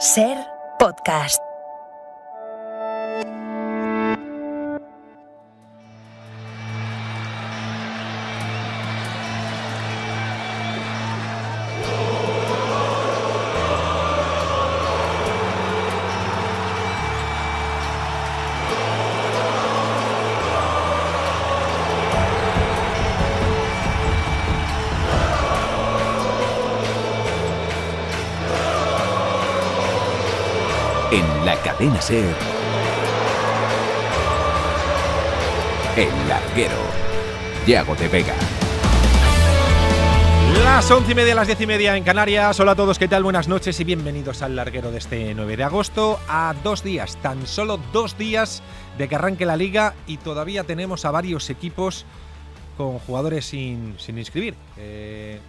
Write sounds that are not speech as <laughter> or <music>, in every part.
Ser podcast. Ser. El Larguero. Diago de Vega. Las once y media, las diez y media en Canarias. Hola a todos, ¿qué tal? Buenas noches y bienvenidos al larguero de este 9 de agosto. A dos días, tan solo dos días de que arranque la liga y todavía tenemos a varios equipos con jugadores sin, sin inscribir. Eh,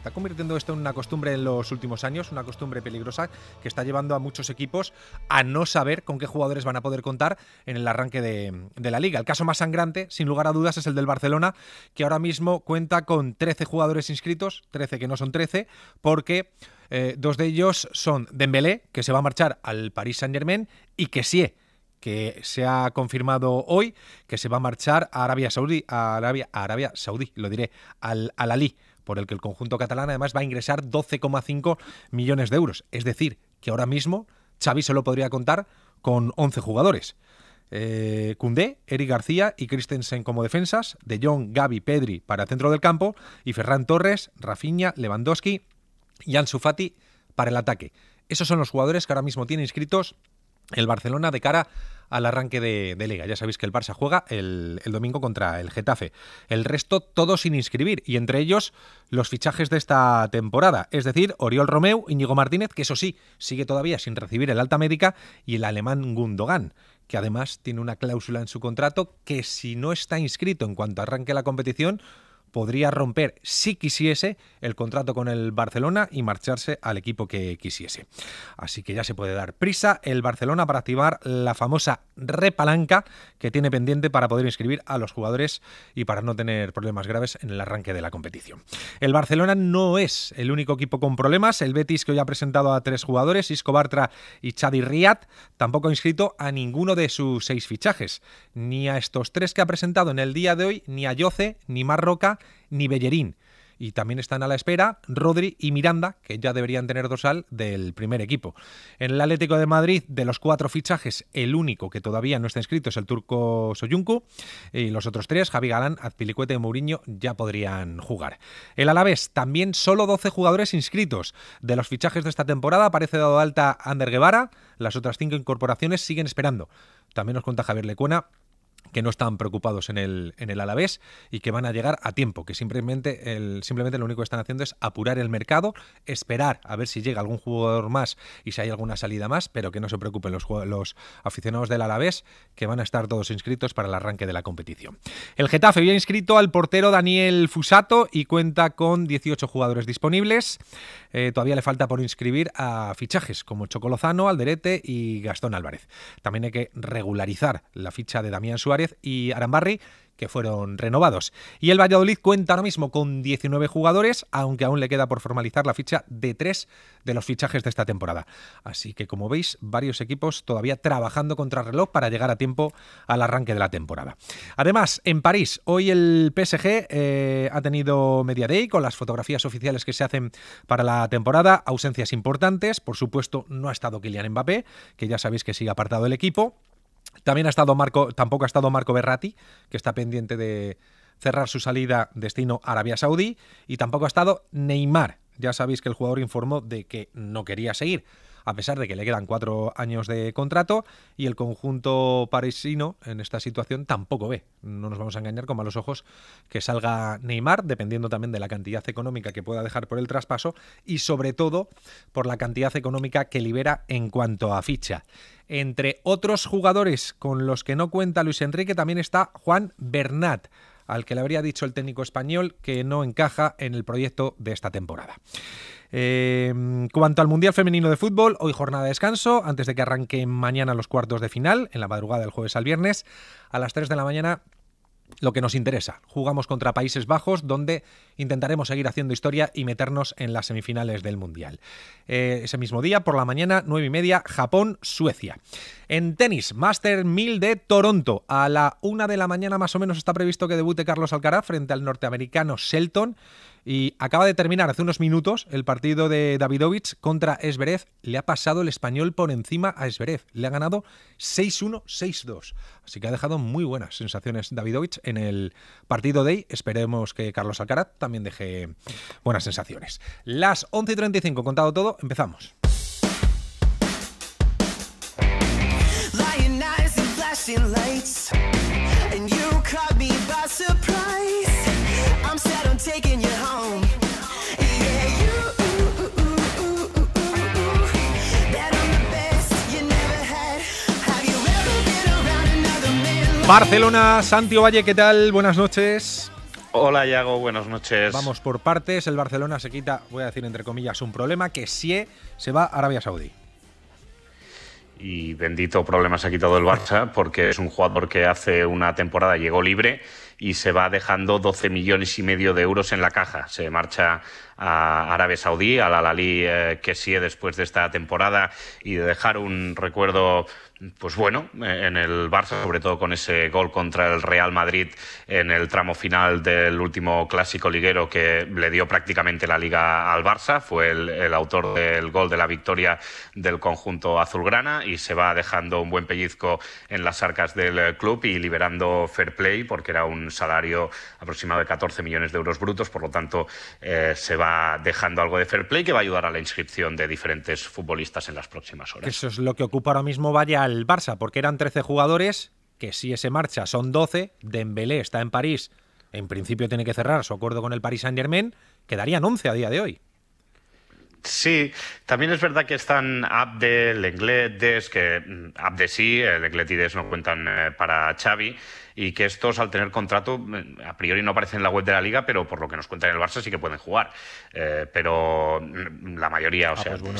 está convirtiendo esto en una costumbre en los últimos años, una costumbre peligrosa que está llevando a muchos equipos a no saber con qué jugadores van a poder contar en el arranque de, la liga. El caso más sangrante, sin lugar a dudas, es el del Barcelona, que ahora mismo cuenta con 13 jugadores inscritos, 13 que no son 13, porque... Eh, dos de ellos son Dembélé, que se va a marchar al Paris Saint-Germain, y Kessie, que se ha confirmado hoy que se va a marchar a Arabia Saudí, a Arabia, Arabia Saudí, lo diré, al, al Ali por el que el conjunto catalán además va a ingresar 12,5 millones de euros. Es decir, que ahora mismo Xavi solo podría contar con 11 jugadores. Eh, Eric García y Christensen como defensas, De Jong, Gaby, Pedri para centro del campo y Ferran Torres, Rafinha, Lewandowski y Ansu Fati para el ataque. Esos son los jugadores que ahora mismo tiene inscritos el Barcelona de cara al arranque de, liga. Ya sabéis que el Barça juega el, el, domingo contra el Getafe. El resto todo sin inscribir y entre ellos los fichajes de esta temporada. Es decir, Oriol Romeu, Íñigo Martínez, que eso sí, sigue todavía sin recibir el alta médica, y el alemán Gundogan que además tiene una cláusula en su contrato que si no está inscrito en cuanto arranque la competición, podría romper, si quisiese, el contrato con el Barcelona y marcharse al equipo que quisiese. Así que ya se puede dar prisa el Barcelona para activar la famosa repalanca que tiene pendiente para poder inscribir a los jugadores y para no tener problemas graves en el arranque de la competición. El Barcelona no es el único equipo con problemas. El Betis, que hoy ha presentado a tres jugadores, Isco Bartra y Chadi Riad, tampoco ha inscrito a ninguno de sus seis fichajes. Ni a estos tres que ha presentado en el día de hoy, ni a Yoce, ni Marroca, ni Bellerín. Y también están a la espera Rodri y Miranda, que ya deberían tener dorsal del primer equipo. En el Atlético de Madrid, de los cuatro fichajes, el único que todavía no está inscrito es el turco Soyuncu. Y los otros tres, Javi Galán, Azpilicuete y Mourinho, ya podrían jugar. El Alavés, también solo 12 jugadores inscritos. De los fichajes de esta temporada, aparece dado alta Ander Guevara. Las otras cinco incorporaciones siguen esperando. También nos cuenta Javier Lecuena que no están preocupados en el, en el Alavés y que van a llegar a tiempo, que simplemente, simplemente lo único que están haciendo es apurar el mercado, esperar a ver si llega algún jugador más y si hay alguna salida más, pero que no se preocupen los, los aficionados del Alavés, que van a estar todos inscritos para el arranque de la competición. El Getafe había inscrito al portero Daniel Fusato y cuenta con 18 jugadores disponibles. Eh, todavía le falta por inscribir a fichajes como Chocolozano, Alderete y Gastón Álvarez. También hay que regularizar la ficha de Damián Suárez Suárez y Arambarri, que fueron renovados. Y el Valladolid cuenta ahora mismo con 19 jugadores, aunque aún le queda por formalizar la ficha de tres de los fichajes de esta temporada. Así que como veis, varios equipos todavía trabajando contra reloj para llegar a tiempo al arranque de la temporada. Además, en París, hoy el PSG eh, ha tenido Media Day con las fotografías oficiales que se hacen para la temporada, ausencias importantes, por supuesto no ha estado Kylian Mbappé, que ya sabéis que sigue apartado del equipo. También ha estado Marco, tampoco ha estado Marco Berratti, que está pendiente de cerrar su salida destino Arabia Saudí, y tampoco ha estado Neymar. Ya sabéis que el jugador informó de que no quería seguir a pesar de que le quedan cuatro años de contrato y el conjunto parisino en esta situación tampoco ve. No nos vamos a engañar con malos ojos que salga Neymar, dependiendo también de la cantidad económica que pueda dejar por el traspaso y sobre todo por la cantidad económica que libera en cuanto a ficha. Entre otros jugadores con los que no cuenta Luis Enrique también está Juan Bernat al que le habría dicho el técnico español que no encaja en el proyecto de esta temporada. Eh, cuanto al Mundial Femenino de Fútbol, hoy jornada de descanso, antes de que arranquen mañana los cuartos de final, en la madrugada del jueves al viernes, a las 3 de la mañana lo que nos interesa. Jugamos contra Países Bajos, donde intentaremos seguir haciendo historia y meternos en las semifinales del Mundial. Eh, ese mismo día, por la mañana, nueve y media, Japón-Suecia. En tenis, Master 1000 de Toronto. A la una de la mañana más o menos está previsto que debute Carlos Alcaraz frente al norteamericano Shelton. Y acaba de terminar hace unos minutos el partido de Davidovich contra Esverez. Le ha pasado el español por encima a Esverez. Le ha ganado 6-1, 6-2. Así que ha dejado muy buenas sensaciones Davidovich en el partido de hoy. Esperemos que Carlos Alcaraz también deje buenas sensaciones. Las 11.35, contado todo, empezamos. Barcelona, Santiago Valle, ¿qué tal? Buenas noches. Hola, Yago, buenas noches. Vamos por partes. El Barcelona se quita, voy a decir entre comillas, un problema que sí se va a Arabia Saudí y bendito problemas se ha quitado el Barça porque es un jugador que hace una temporada llegó libre y se va dejando 12 millones y medio de euros en la caja. Se marcha a Arabia Saudí, al al eh, que sigue después de esta temporada y de dejar un recuerdo pues bueno, en el Barça, sobre todo con ese gol contra el Real Madrid en el tramo final del último clásico liguero que le dio prácticamente la liga al Barça, fue el, autor del gol de la victoria del conjunto azulgrana y se va dejando un buen pellizco en las arcas del club y liberando fair play porque era un salario aproximado de 14 millones de euros brutos, por lo tanto eh, se va dejando algo de fair play que va a ayudar a la inscripción de diferentes futbolistas en las próximas horas. Eso es lo que ocupa ahora mismo Vaya el Barça, porque eran 13 jugadores, que si ese marcha son 12, Dembélé está en París, en principio tiene que cerrar su acuerdo con el Paris Saint-Germain, quedarían 11 a día de hoy. Sí, también es verdad que están Abde, Lenglet, Des, que mm, Abde sí, Lenglet y Des no cuentan eh, para Xavi y que estos, al tener contrato, mm, a priori no aparecen en la web de la liga, pero por lo que nos cuentan en el Barça sí que pueden jugar. Eh, pero la mayoría, o ah, sea, pues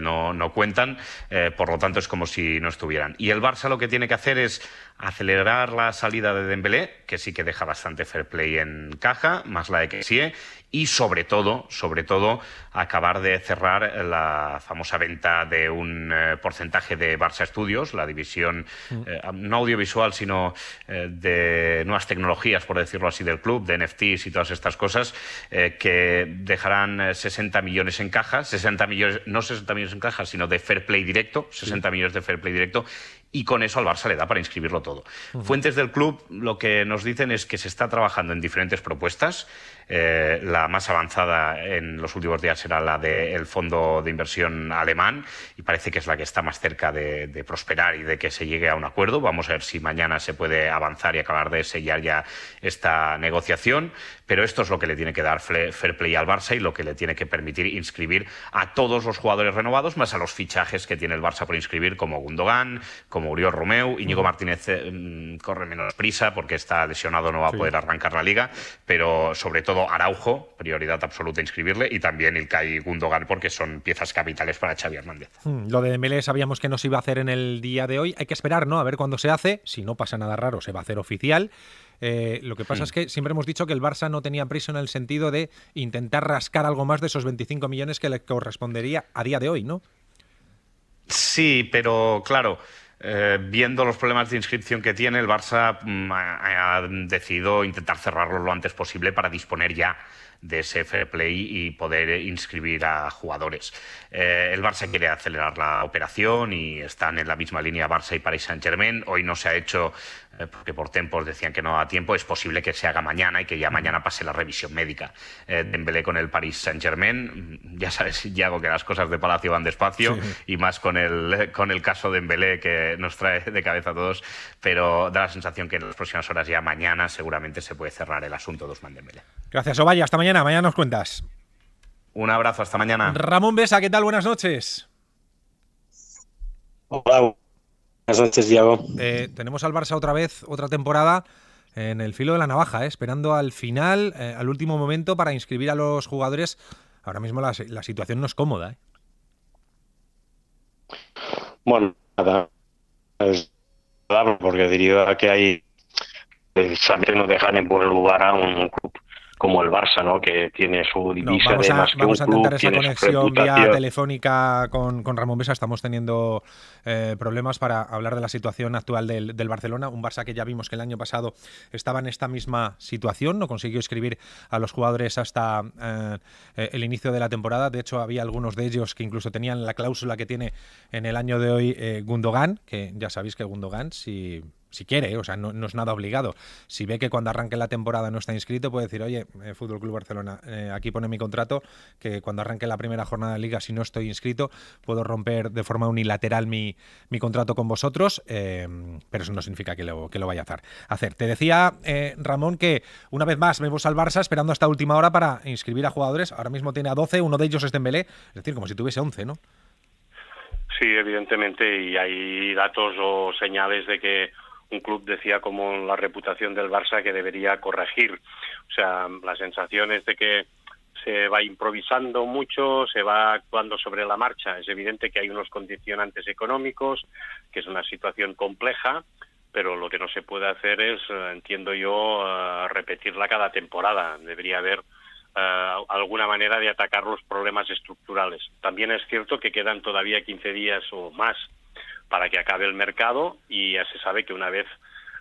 no, no, cuentan, eh, por lo tanto es como si no estuvieran. Y el Barça lo que tiene que hacer es Acelerar la salida de Dembélé, que sí que deja bastante fair play en caja, más la de sí, y sobre todo, sobre todo, acabar de cerrar la famosa venta de un eh, porcentaje de Barça Studios, la división mm. eh, no audiovisual, sino eh, de nuevas tecnologías, por decirlo así, del club, de NFTs y todas estas cosas, que dejarán 60 millones en caja, 60 millones, no 60 millones en caja, sino de fair play directo, 60 millones de fair play directo, y con eso al Barça le da para inscribirlo todo. Fuentes del club lo que nos dicen es que se está trabajando en diferentes propuestas eh, la más avanzada en los últimos días era la del fondo de inversión alemán y parece que es la que está más cerca de, prosperar y de que se llegue a un acuerdo. Vamos a ver si mañana se puede avanzar y acabar de sellar ya esta negociación. Pero esto es lo que le tiene que dar fair play al Barça y lo que le tiene que permitir inscribir a todos los jugadores renovados, más a los fichajes que tiene el Barça por inscribir, como Gundogan, como Uriol Romeu. Íñigo Martínez eh, mm, corre menos prisa porque está lesionado, no va a poder arrancar la liga, pero sobre todo Araujo, prioridad absoluta inscribirle, y también el Kai Gundogan, porque son piezas capitales para Xavi Hernández. Hmm, lo de Dembélé sabíamos que no se iba a hacer en el día de hoy. Hay que esperar, ¿no? A ver cuándo se hace. Si no pasa nada raro, se va a hacer oficial. Eh, lo que pasa hmm. es que siempre hemos dicho que el Barça no tenía prisa en el sentido de intentar rascar algo más de esos 25 millones que le correspondería a día de hoy, ¿no? Sí, pero claro, eh, viendo los problemas de inscripción que tiene, el Barça mm, ha, decidido intentar cerrarlo lo antes posible para disponer ya de ese fair play y poder inscribir a jugadores. Eh, el Barça quiere acelerar la operación y están en la misma línea Barça y Paris Saint Germain. Hoy no se ha hecho eh, porque por tempos decían que no a tiempo, es posible que se haga mañana y que ya mañana pase la revisión médica. de eh, Dembélé con el Paris Saint-Germain, mm, ya sabes, hago <laughs> que las cosas de Palacio van despacio y más con el, con el caso de Dembélé que nos trae de cabeza a todos, pero da la sensación que en las próximas horas, ya mañana, seguramente se puede cerrar el asunto de Usman Dembélé. Gracias, Ovalla. Hasta mañana. Mañana nos cuentas. Un abrazo. Hasta mañana. Ramón Besa, ¿qué tal? Buenas noches. Hola, Diego. Eh, tenemos al Barça otra vez, otra temporada en el filo de la navaja, eh, esperando al final, eh, al último momento para inscribir a los jugadores. Ahora mismo la, situación no es cómoda. Bueno, nada. Es porque diría que hay pues, también no dejan en buen lugar a un club como el Barça, ¿no? Que tiene su divisa de más Vamos a intentar esa conexión vía telefónica con, Ramón Besa. Estamos teniendo eh, problemas para hablar de la situación actual del, Barcelona. Un Barça que ya vimos que el año pasado estaba en esta misma situación. No consiguió escribir a los jugadores hasta eh, eh, el inicio de la temporada. De hecho, había algunos de ellos que incluso tenían la cláusula que tiene en el año de hoy Gundogan, que ya sabéis que Gundogan, si si quiere, o sea, no, es nada obligado. Si ve que cuando arranque la temporada no está inscrito, puede decir, oye, eh, Fútbol Club Barcelona, eh, aquí pone mi contrato, que cuando arranque la primera jornada de liga, si no estoy inscrito, puedo romper de forma unilateral mi, mi contrato con vosotros, eh, pero eso no significa que lo, que lo vaya a hacer. hacer. Te decía, Ramón, que una vez más vemos al Barça esperando hasta última hora para inscribir a jugadores. Ahora mismo tiene a 12, uno de ellos es Dembélé, es decir, como si tuviese 11, ¿no? Sí, evidentemente, y hay datos o señales de que un club decía como la reputación del Barça que debería corregir. O sea, la sensación es de que se va improvisando mucho, se va actuando sobre la marcha. Es evidente que hay unos condicionantes económicos, que es una situación compleja, pero lo que no se puede hacer es, eh, entiendo yo, eh, repetirla cada temporada. Debería haber eh, alguna manera de atacar los problemas estructurales. También es cierto que quedan todavía 15 días o más para que acabe el mercado y ya se sabe que una vez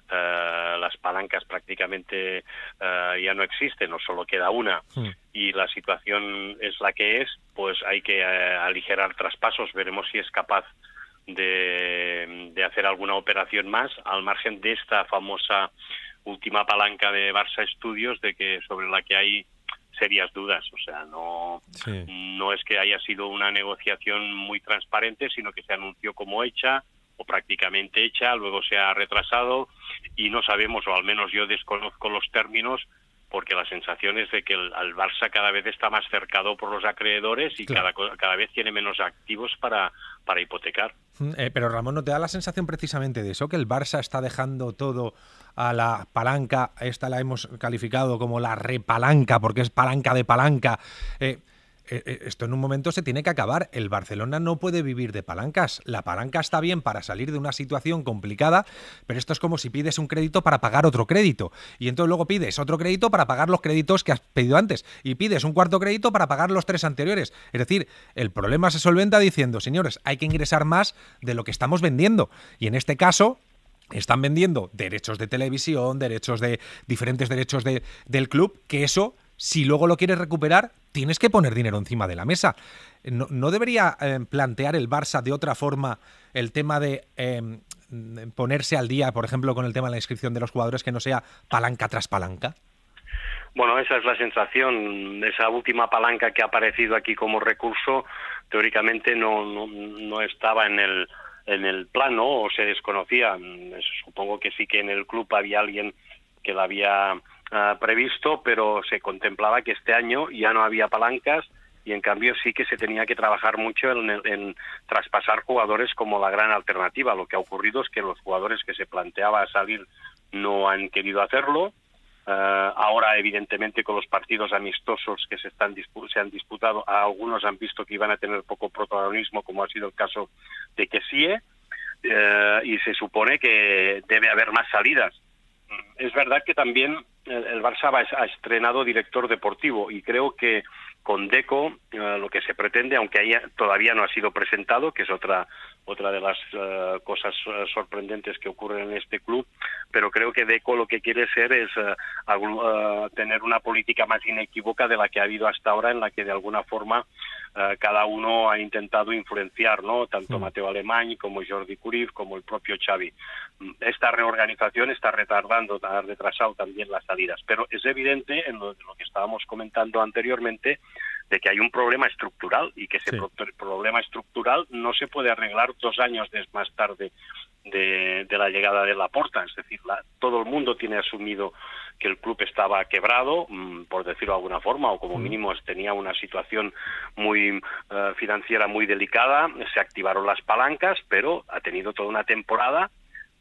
eh, las palancas prácticamente eh, ya no existen o solo queda una hmm. y la situación es la que es, pues hay que eh, aligerar traspasos. Veremos si es capaz de, de, hacer alguna operación más al margen de esta famosa última palanca de Barça Estudios de que sobre la que hay serias dudas. O sea, no, no es que haya sido una negociación muy transparente, sino que se anunció como hecha o prácticamente hecha, luego se ha retrasado y no sabemos, o al menos yo desconozco los términos, porque la sensación es de que el, Barça cada vez está más cercado por los acreedores y cada, cada vez tiene menos activos para, para hipotecar. Mm, eh, pero Ramón, ¿no te da la sensación precisamente de eso, que el Barça está dejando todo a la palanca, esta la hemos calificado como la repalanca, porque es palanca de palanca. Eh, eh, eh, esto en un momento se tiene que acabar. El Barcelona no puede vivir de palancas. La palanca está bien para salir de una situación complicada, pero esto es como si pides un crédito para pagar otro crédito. Y entonces luego pides otro crédito para pagar los créditos que has pedido antes. Y pides un cuarto crédito para pagar los tres anteriores. Es decir, el problema se solventa diciendo, señores, hay que ingresar más de lo que estamos vendiendo. Y en este caso, están vendiendo derechos de televisión, derechos de diferentes derechos de, del club, que eso, si luego lo quieres recuperar, tienes que poner dinero encima de la mesa. ¿No, debería em, plantear el Barça de otra forma el tema de em, ponerse al día, por ejemplo, con el tema de la inscripción de los jugadores, que no sea palanca tras palanca? Bueno, esa es la sensación. Esa última palanca que ha aparecido aquí como recurso, teóricamente no, no estaba en el en el plano o se desconocía. Supongo que sí que en el club había alguien que la había ah, previsto, pero se contemplaba que este año ya no había palancas y en cambio sí que se tenía que trabajar mucho en, traspasar jugadores como la gran alternativa. Lo que ha ocurrido es que los jugadores que se planteaba salir no han querido hacerlo eh, ahora, evidentemente, con los partidos amistosos que se, están, se han disputado, algunos han visto que iban a tener poco protagonismo, como ha sido el caso de Kessie, uh, y se supone que debe haber más salidas. Mm, es verdad que también el, Barça ha estrenado director deportivo y creo que con Deco eh, lo que se pretende, aunque haya, todavía no ha sido presentado, que es otra otra de las eh, cosas eh, sorprendentes que ocurren en este club, pero creo que Deco lo que quiere ser es eh, tener una política más inequívoca de la que ha habido hasta ahora, en la que de alguna forma cada uno ha intentado influenciar, ¿no? Tanto Mateo Alemany, como Jordi Curif, como el propio Xavi. Esta reorganización está retardando, ha retrasado también las salidas, pero es evidente en lo que estábamos comentando anteriormente de que hay un problema estructural y que ese problema estructural no se puede arreglar dos años más tarde de, la llegada de Laporta. Es decir, todo el mundo tiene asumido que el club estaba quebrado, mm, por decirlo de alguna forma, o como mm. mínimo tenía una situación muy eh, financiera muy delicada. Se activaron las palancas, pero ha tenido toda una temporada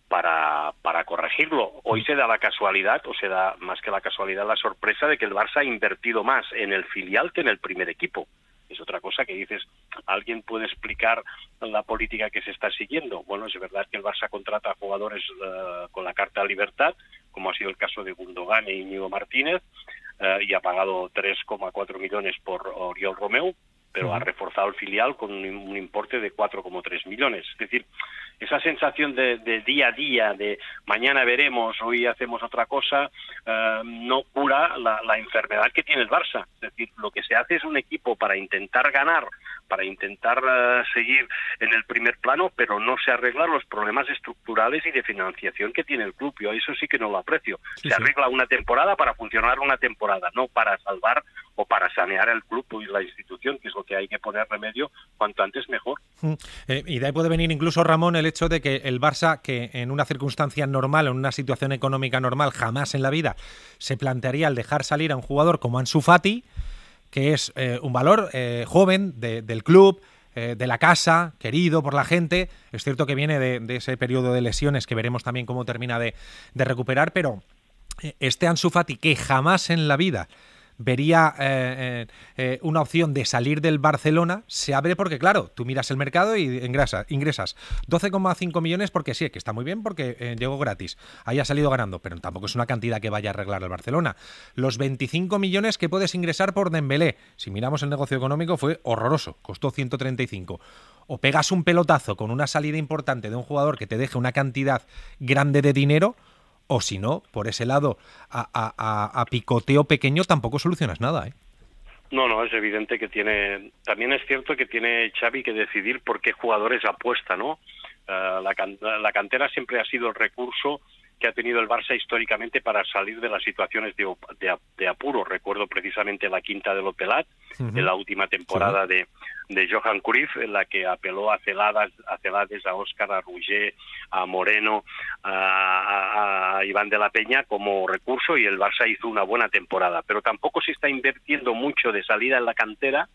para, para corregirlo. Hoy se da la casualidad, o se da más que la casualidad, la sorpresa de que el Barça ha invertido más en el filial que en el primer equipo. Es otra cosa que dices, ¿alguien puede explicar la política que se está siguiendo? Bueno, es verdad que el Barça contrata a jugadores eh, con la carta de libertad, como ha sido el caso de Gundogan e Iñigo Martínez, eh, y ha pagado 3,4 millones por Oriol Romeu, pero ha reforzado el filial con un, importe de 4,3 millones. Es decir, esa sensación de, día a día, de mañana veremos, hoy hacemos otra cosa, eh, no cura la, enfermedad que tiene el Barça. Es decir, lo que se hace es un equipo para intentar ganar para intentar eh, seguir en el primer plano, pero no se arreglan los problemas estructurales y de financiación que tiene el club. Yo eso sí que no lo aprecio. se arregla una temporada para funcionar una temporada, no para salvar o para sanear el club y la institución, que es lo que hay que poner remedio cuanto antes mejor. Mm. Eh, y de ahí puede venir incluso, Ramón, el hecho de que el Barça, que en una circunstancia normal, en una situación económica normal, jamás en la vida se plantearía al dejar salir a un jugador como Ansu Fati, que es eh, un valor eh, joven del club, eh, de la casa, querido por la gente. Es cierto que viene de, ese periodo de lesiones que veremos también cómo termina de, de recuperar, pero este Ansu Fati que jamás en la vida vería eh, eh, eh, una opción de salir del Barcelona, se abre porque, claro, tú miras el mercado y ingresas. 12,5 millones porque sí, que está muy bien porque llegó gratis. haya salido ganando, pero tampoco es una cantidad que vaya a arreglar el Barcelona. Los 25 millones que puedes ingresar por Dembélé, si miramos el negocio económico, fue horroroso, costó 135 o pegas un pelotazo con una salida importante de un jugador que te deje una cantidad grande de dinero, o si no, por ese lado, a, picoteo pequeño tampoco solucionas nada. ¿eh? No, no, es evidente que tiene. También es cierto que tiene Xavi que decidir por qué jugadores apuesta, ¿no? Eh, la, la, cantera siempre ha sido el recurso que ha tenido el Barça históricamente para salir de las situaciones de, de, apuro. Recuerdo precisamente la quinta del Opelat, en de la última temporada de, de, Johan Cruyff, en la que apeló a Celadas, a Celades, a Óscar, a Rouget, a Moreno, a, Iván de la Peña como recurso y el Barça hizo una buena temporada. Pero tampoco se está invirtiendo mucho de salida en la cantera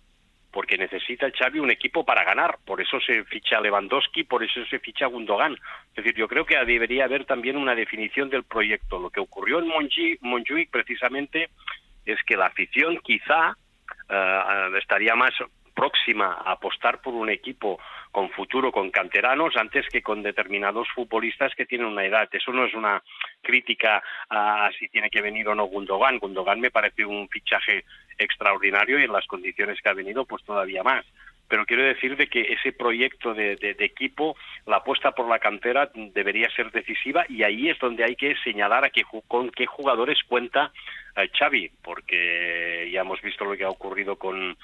porque necesita el Xavi un equipo para ganar. Por eso se ficha Lewandowski, por eso se ficha Gundogan. Es decir, yo creo que debería haber también una definición del proyecto. Lo que ocurrió en Montjuic precisamente es que la afición quizá eh, estaría más próxima a apostar por un equipo con futuro, con canteranos, antes que con determinados futbolistas que tienen una edad. Eso no es una crítica a si tiene que venir o no Gundogan. Gundogan me parece un fichaje extraordinario y en las condiciones que ha venido, pues todavía más pero quiero decir de que ese proyecto de, equipo, la apuesta por la cantera debería ser decisiva y ahí es donde hay que señalar a qué con qué jugadores cuenta eh, Xavi, porque ya hemos visto lo que ha ocurrido con,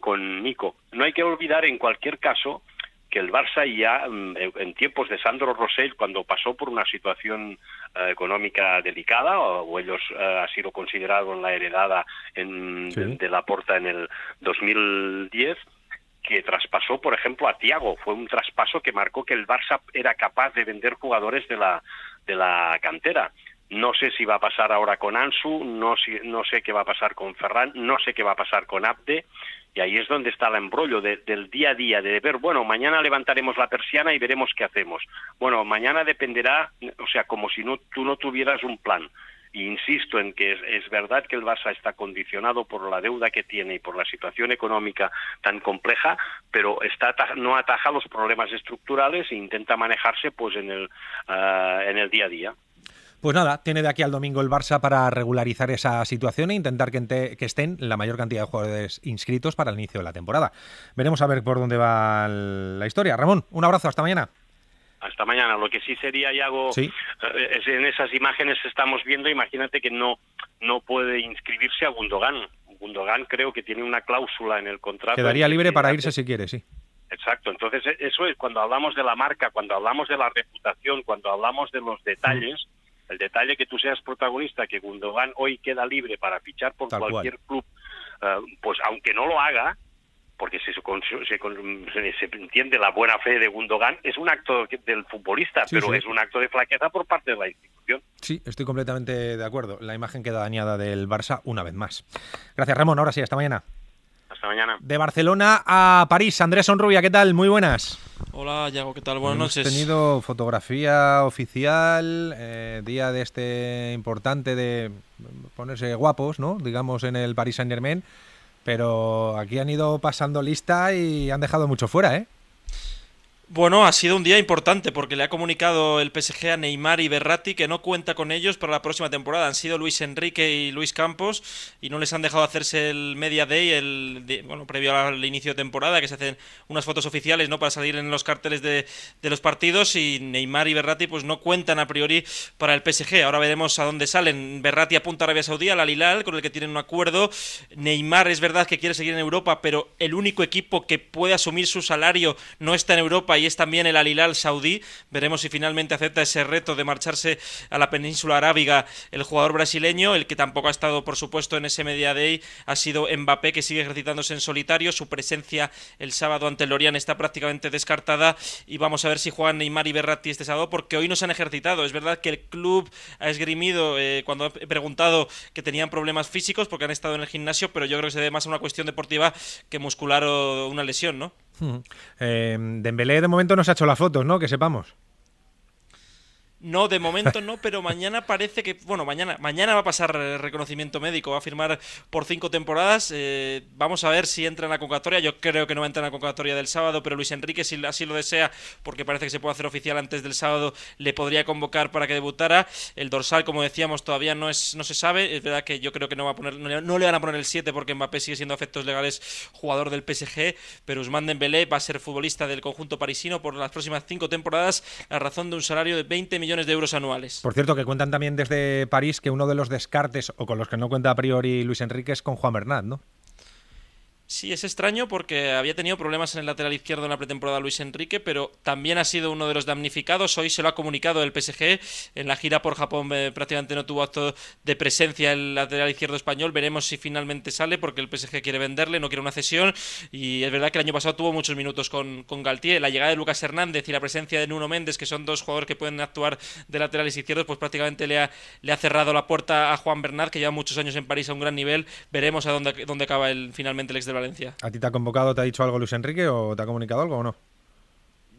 con Nico. No hay que olvidar en cualquier caso que el Barça ya mm, en tiempos de Sandro Rosell, cuando pasó por una situación eh, económica delicada, o, ellos eh, han sido considerados la heredada de, de, la porta en el 2010, que traspasó, por ejemplo, a Tiago. Fue un traspaso que marcó que el Barça era capaz de vender jugadores de la, de la cantera. No sé si va a pasar ahora con Ansu, no, no sé qué va a pasar con Ferran, no sé qué va a pasar con Abde. Y ahí es donde está el embrollo del día a día, de ver, bueno, mañana levantaremos la persiana y veremos qué hacemos. Bueno, mañana dependerá, o sea, como si no, tú no tuvieras un plan insisto en que es, verdad que el Barça está condicionado por la deuda que tiene y por la situación económica tan compleja, pero está no ataja los problemas estructurales e intenta manejarse pues en el, ah, en el día a día. Pues nada, tiene de aquí al domingo el Barça para regularizar esa situación e intentar que, estén la mayor cantidad de jugadores inscritos para el inicio de la temporada. Veremos a ver por dónde va la historia. Ramón, un abrazo, hasta mañana hasta mañana. Lo que sí sería, y hago eh, en esas imágenes estamos viendo, imagínate que no, no puede inscribirse a Gundogan. Gundogan creo que tiene una cláusula en el contrato. Quedaría libre para irse si quiere, sí. Exacto, entonces e-, eso es cuando hablamos de la marca, cuando hablamos de la reputación, cuando hablamos de los detalles, el detalle que tú seas protagonista, que Gundogan hoy queda libre para fichar por cualquier club, eh, pues aunque no lo haga, porque se, <laughs> se, entiende la buena fe de Gundogan, es un acto del futbolista, pero es un acto de flaqueza por parte de la institución. Sí, estoy completamente de acuerdo. La imagen queda dañada del Barça una vez más. Gracias, Ramón. Ahora sí, hasta mañana. Hasta mañana. De Barcelona a París, Andrés Sonrubia, ¿qué tal? Muy buenas. Hola, Yago, ¿qué tal? Buenas noches. tenido fotografía oficial, eh, día de este importante de ponerse guapos, ¿no? Digamos en el París Saint Germain. Pero aquí han ido pasando lista y han dejado mucho fuera, ¿eh? Bueno, ha sido un día importante porque le ha comunicado el PSG a Neymar y Berratti que no cuenta con ellos para la próxima temporada. Han sido Luis Enrique y Luis Campos y no les han dejado hacerse el media day, el, bueno, previo al inicio de temporada, que se hacen unas fotos oficiales ¿no? para salir en los carteles de, los partidos y Neymar y Berratti pues no cuentan a priori para el PSG. Ahora veremos a dónde salen. Berratti apunta a Arabia Saudí, al Alilal, con el que tienen un acuerdo. Neymar es verdad que quiere seguir en Europa, pero el único equipo que puede asumir su salario no está en Europa Ahí es también el Al Saudí. Veremos si finalmente acepta ese reto de marcharse a la península arábiga el jugador brasileño, el que tampoco ha estado, por supuesto, en ese media day, ha sido Mbappé, que sigue ejercitándose en solitario. Su presencia el sábado ante el Lorient está prácticamente descartada y vamos a ver si Juan Neymar y Berratti este sábado, porque hoy no se han ejercitado. Es verdad que el club ha esgrimido eh, cuando he preguntado que tenían problemas físicos porque han estado en el gimnasio, pero yo creo que se debe más a una cuestión deportiva que muscular o una lesión, ¿no? Em, de de momento no se ha hecho las fotos, ¿no? Que sepamos. No, de momento no, pero mañana parece que. Bueno, mañana, mañana va a pasar reconocimiento médico, va a firmar por cinco temporadas. Eh, vamos a ver si entra en la convocatoria. Yo creo que no va a entrar en la convocatoria del sábado, pero Luis Enrique, si así lo desea, porque parece que se puede hacer oficial antes del sábado, le podría convocar para que debutara. El dorsal, como decíamos, todavía no es, no se sabe. Es verdad que yo creo que no va a poner, no, le van a poner el 7 porque Mbappé sigue siendo afectos efectos legales jugador del PSG, pero Usman Dembélé va a ser futbolista del conjunto parisino por las próximas cinco temporadas a razón de un salario de 20 millones de euros anuales. Por cierto, que cuentan también desde París que uno de los descartes o con los que no cuenta a priori Luis Enrique es con Juan Bernat, ¿no? Sí, es extraño porque había tenido problemas en el lateral izquierdo en la pretemporada Luis Enrique, pero también ha sido uno de los damnificados. Hoy se lo ha comunicado el PSG. En la gira por Japón eh, prácticamente no tuvo acto de presencia el lateral izquierdo español. Veremos si finalmente sale porque el PSG quiere venderle, no quiere una cesión. Y es verdad que el año pasado tuvo muchos minutos con, con Galtier. La llegada de Lucas Hernández y la presencia de Nuno Méndez, que son dos jugadores que pueden actuar de laterales izquierdos, pues prácticamente le ha, le ha cerrado la puerta a Juan Bernard que lleva muchos años en París a un gran nivel. Veremos a dónde, dónde acaba el, finalmente el ex del ¿A ti te ha convocado, te ha dicho algo Luis Enrique o te ha comunicado algo o no?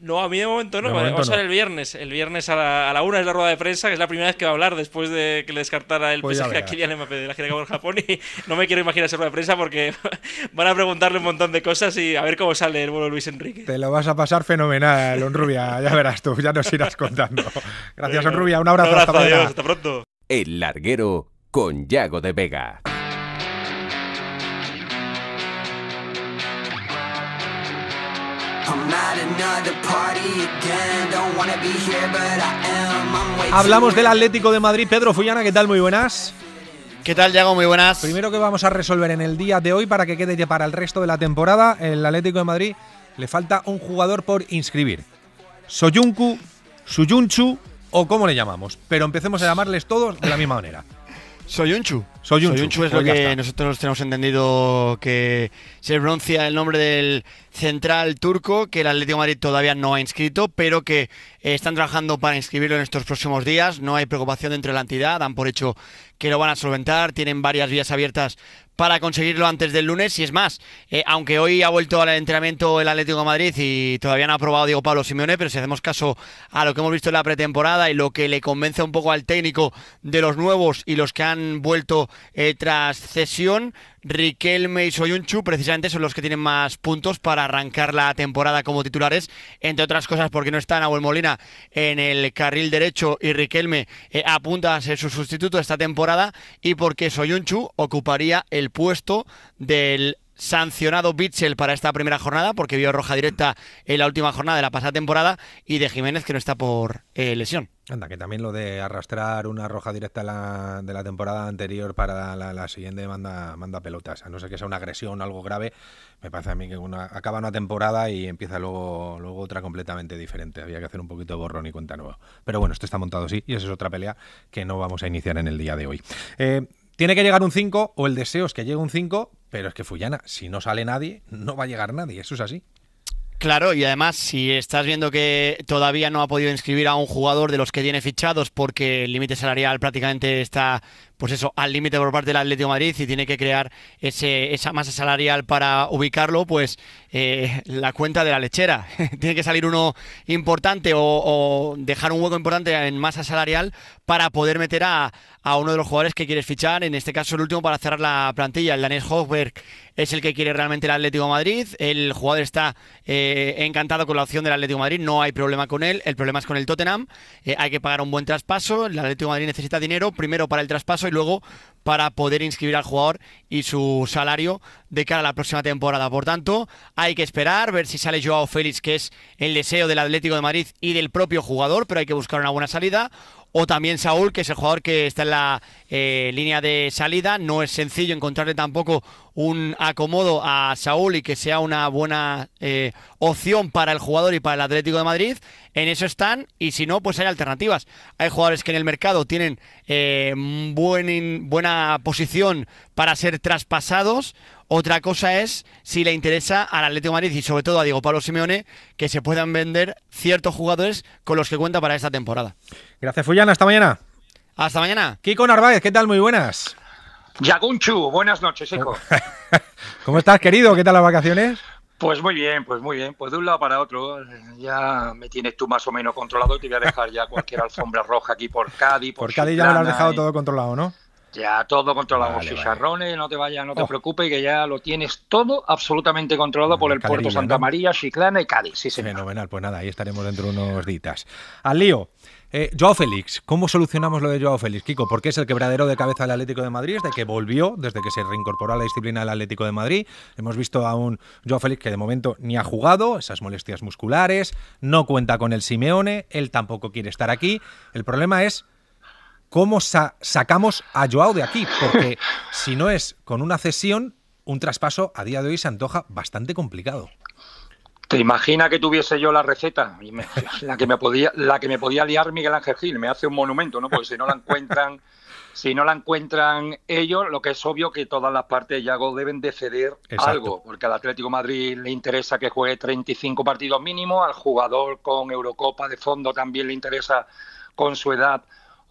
No, a mí de momento no. Vamos a ver el viernes. El viernes a la, una es la rueda de prensa, que es la primera vez que va a hablar después de que le descartara el pues PSG a Kylian Mbappé de la gira que va por Japón. Y no me quiero imaginar esa rueda de prensa porque <laughs> van a preguntarle un montón de cosas y a ver cómo sale el vuelo Luis Enrique. Te lo vas a pasar fenomenal, Onrubia. Ya verás tú, ya nos irás contando. Gracias, Onrubia. Un abrazo. Un abrazo hasta pronto. El larguero con Yago de Vega. Hablamos del Atlético de Madrid. Pedro Fullana, ¿qué tal? Muy buenas. ¿Qué tal, Diego? Muy buenas. Primero que vamos a resolver en el día de hoy para que quede para el resto de la temporada, el Atlético de Madrid le falta un jugador por inscribir. Soyuncu, Suyunchu o como le llamamos. Pero empecemos a llamarles todos de la misma manera. Soyunchu. Soyunchu. Soyunchu es lo pues que nosotros tenemos entendido que se pronuncia el nombre del central turco, que el Atlético Madrid todavía no ha inscrito, pero que eh, están trabajando para inscribirlo en estos próximos días. No hay preocupación dentro de la entidad, han por hecho que lo van a solventar, tienen varias vías abiertas para conseguirlo antes del lunes. Y es más, eh, aunque hoy ha vuelto al entrenamiento el Atlético de Madrid y todavía no ha aprobado Diego Pablo Simeone, pero si hacemos caso a lo que hemos visto en la pretemporada y lo que le convence un poco al técnico de los nuevos y los que han vuelto eh, tras cesión, Riquelme y Soyunchu precisamente son los que tienen más puntos para arrancar la temporada como titulares, entre otras cosas porque no está Nahuel Molina en el carril derecho y Riquelme apunta eh, a ser su sustituto esta temporada y porque Soyunchu ocuparía el puesto del sancionado Bitzel para esta primera jornada porque vio roja directa en la última jornada de la pasada temporada y de Jiménez que no está por eh, lesión. Anda, que también lo de arrastrar una roja directa de la temporada anterior para la, siguiente manda, manda pelotas. A no ser que sea una agresión o algo grave, me parece a mí que una, acaba una temporada y empieza luego, luego otra completamente diferente. Había que hacer un poquito de borrón y cuenta nueva. Pero bueno, esto está montado así y esa es otra pelea que no vamos a iniciar en el día de hoy. Eh, tiene que llegar un 5 o el deseo es que llegue un 5 pero es que Fullana, si no sale nadie, no va a llegar nadie, eso es así. Claro, y además si estás viendo que todavía no ha podido inscribir a un jugador de los que tiene fichados porque el límite salarial prácticamente está pues eso, al límite por parte del Atlético de Madrid y tiene que crear ese, esa masa salarial para ubicarlo, pues eh, la cuenta de la lechera. <laughs> tiene que salir uno importante o, dejar un hueco importante en masa salarial para poder meter a, a, uno de los jugadores que quieres fichar, en este caso el último para cerrar la plantilla, el danés Hofberg es el que quiere realmente el Atlético de Madrid, el jugador está eh, encantado con la opción del Atlético de Madrid, no hay problema con él, el problema es con el Tottenham, eh, hay que pagar un buen traspaso, el Atlético de Madrid necesita dinero, primero para el traspaso, y luego para poder inscribir al jugador y su salario de cara a la próxima temporada. Por tanto, hay que esperar, ver si sale Joao Félix, que es el deseo del Atlético de Madrid y del propio jugador, pero hay que buscar una buena salida, o también Saúl, que es el jugador que está en la eh, línea de salida. No es sencillo encontrarle tampoco un acomodo a Saúl y que sea una buena eh, opción para el jugador y para el Atlético de Madrid. En eso están y si no, pues hay alternativas. Hay jugadores que en el mercado tienen eh, buen buena posición para ser traspasados otra cosa es si le interesa al Atlético de Madrid y sobre todo a Diego Pablo Simeone que se puedan vender ciertos jugadores con los que cuenta para esta temporada. Gracias, Fullana. Hasta mañana. Hasta mañana. Kiko Narváez, ¿qué tal? Muy buenas. Yagunchu, buenas noches, hijo. <laughs> ¿Cómo estás, querido? ¿Qué tal las vacaciones? Pues muy bien, pues muy bien. Pues de un lado para otro, ya me tienes tú más o menos controlado y te voy a dejar ya cualquier alfombra roja aquí por Cádiz. Por, Cádiz ya me lo has dejado todo controlado, ¿no? Ya todo controlado, chicharrones, no te vayas, no te oh. preocupes, que ya lo tienes todo absolutamente controlado por el puerto Santa María, Chiclana y Cádiz. Sí, Fenomenal, pues nada, ahí estaremos dentro de unos días. Al lío. Eh, Joao Félix, ¿cómo solucionamos lo de Joao Félix, Kiko? Porque es el quebradero de cabeza del Atlético de Madrid desde que volvió, desde que se reincorporó a la disciplina del Atlético de Madrid. Hemos visto a un Joao Félix que de momento ni ha jugado, esas molestias musculares, no cuenta con el Simeone, él tampoco quiere estar aquí. El problema es cómo sacamos a Joao de aquí, porque <laughs> si no es con una cesión, un traspaso a día de hoy se antoja bastante complicado. ¿Te imaginas que tuviese yo la receta? <laughs> la, que me podía, la que me podía liar Miguel Ángel Gil, me hace un monumento, ¿no? Porque si no la encuentran, <laughs> si no la encuentran ellos, lo que es obvio que todas las partes de Yago deben de ceder algo, porque al Atlético Madrid le interesa que juegue 35 partidos mínimos, al jugador con Eurocopa de fondo también le interesa con su edad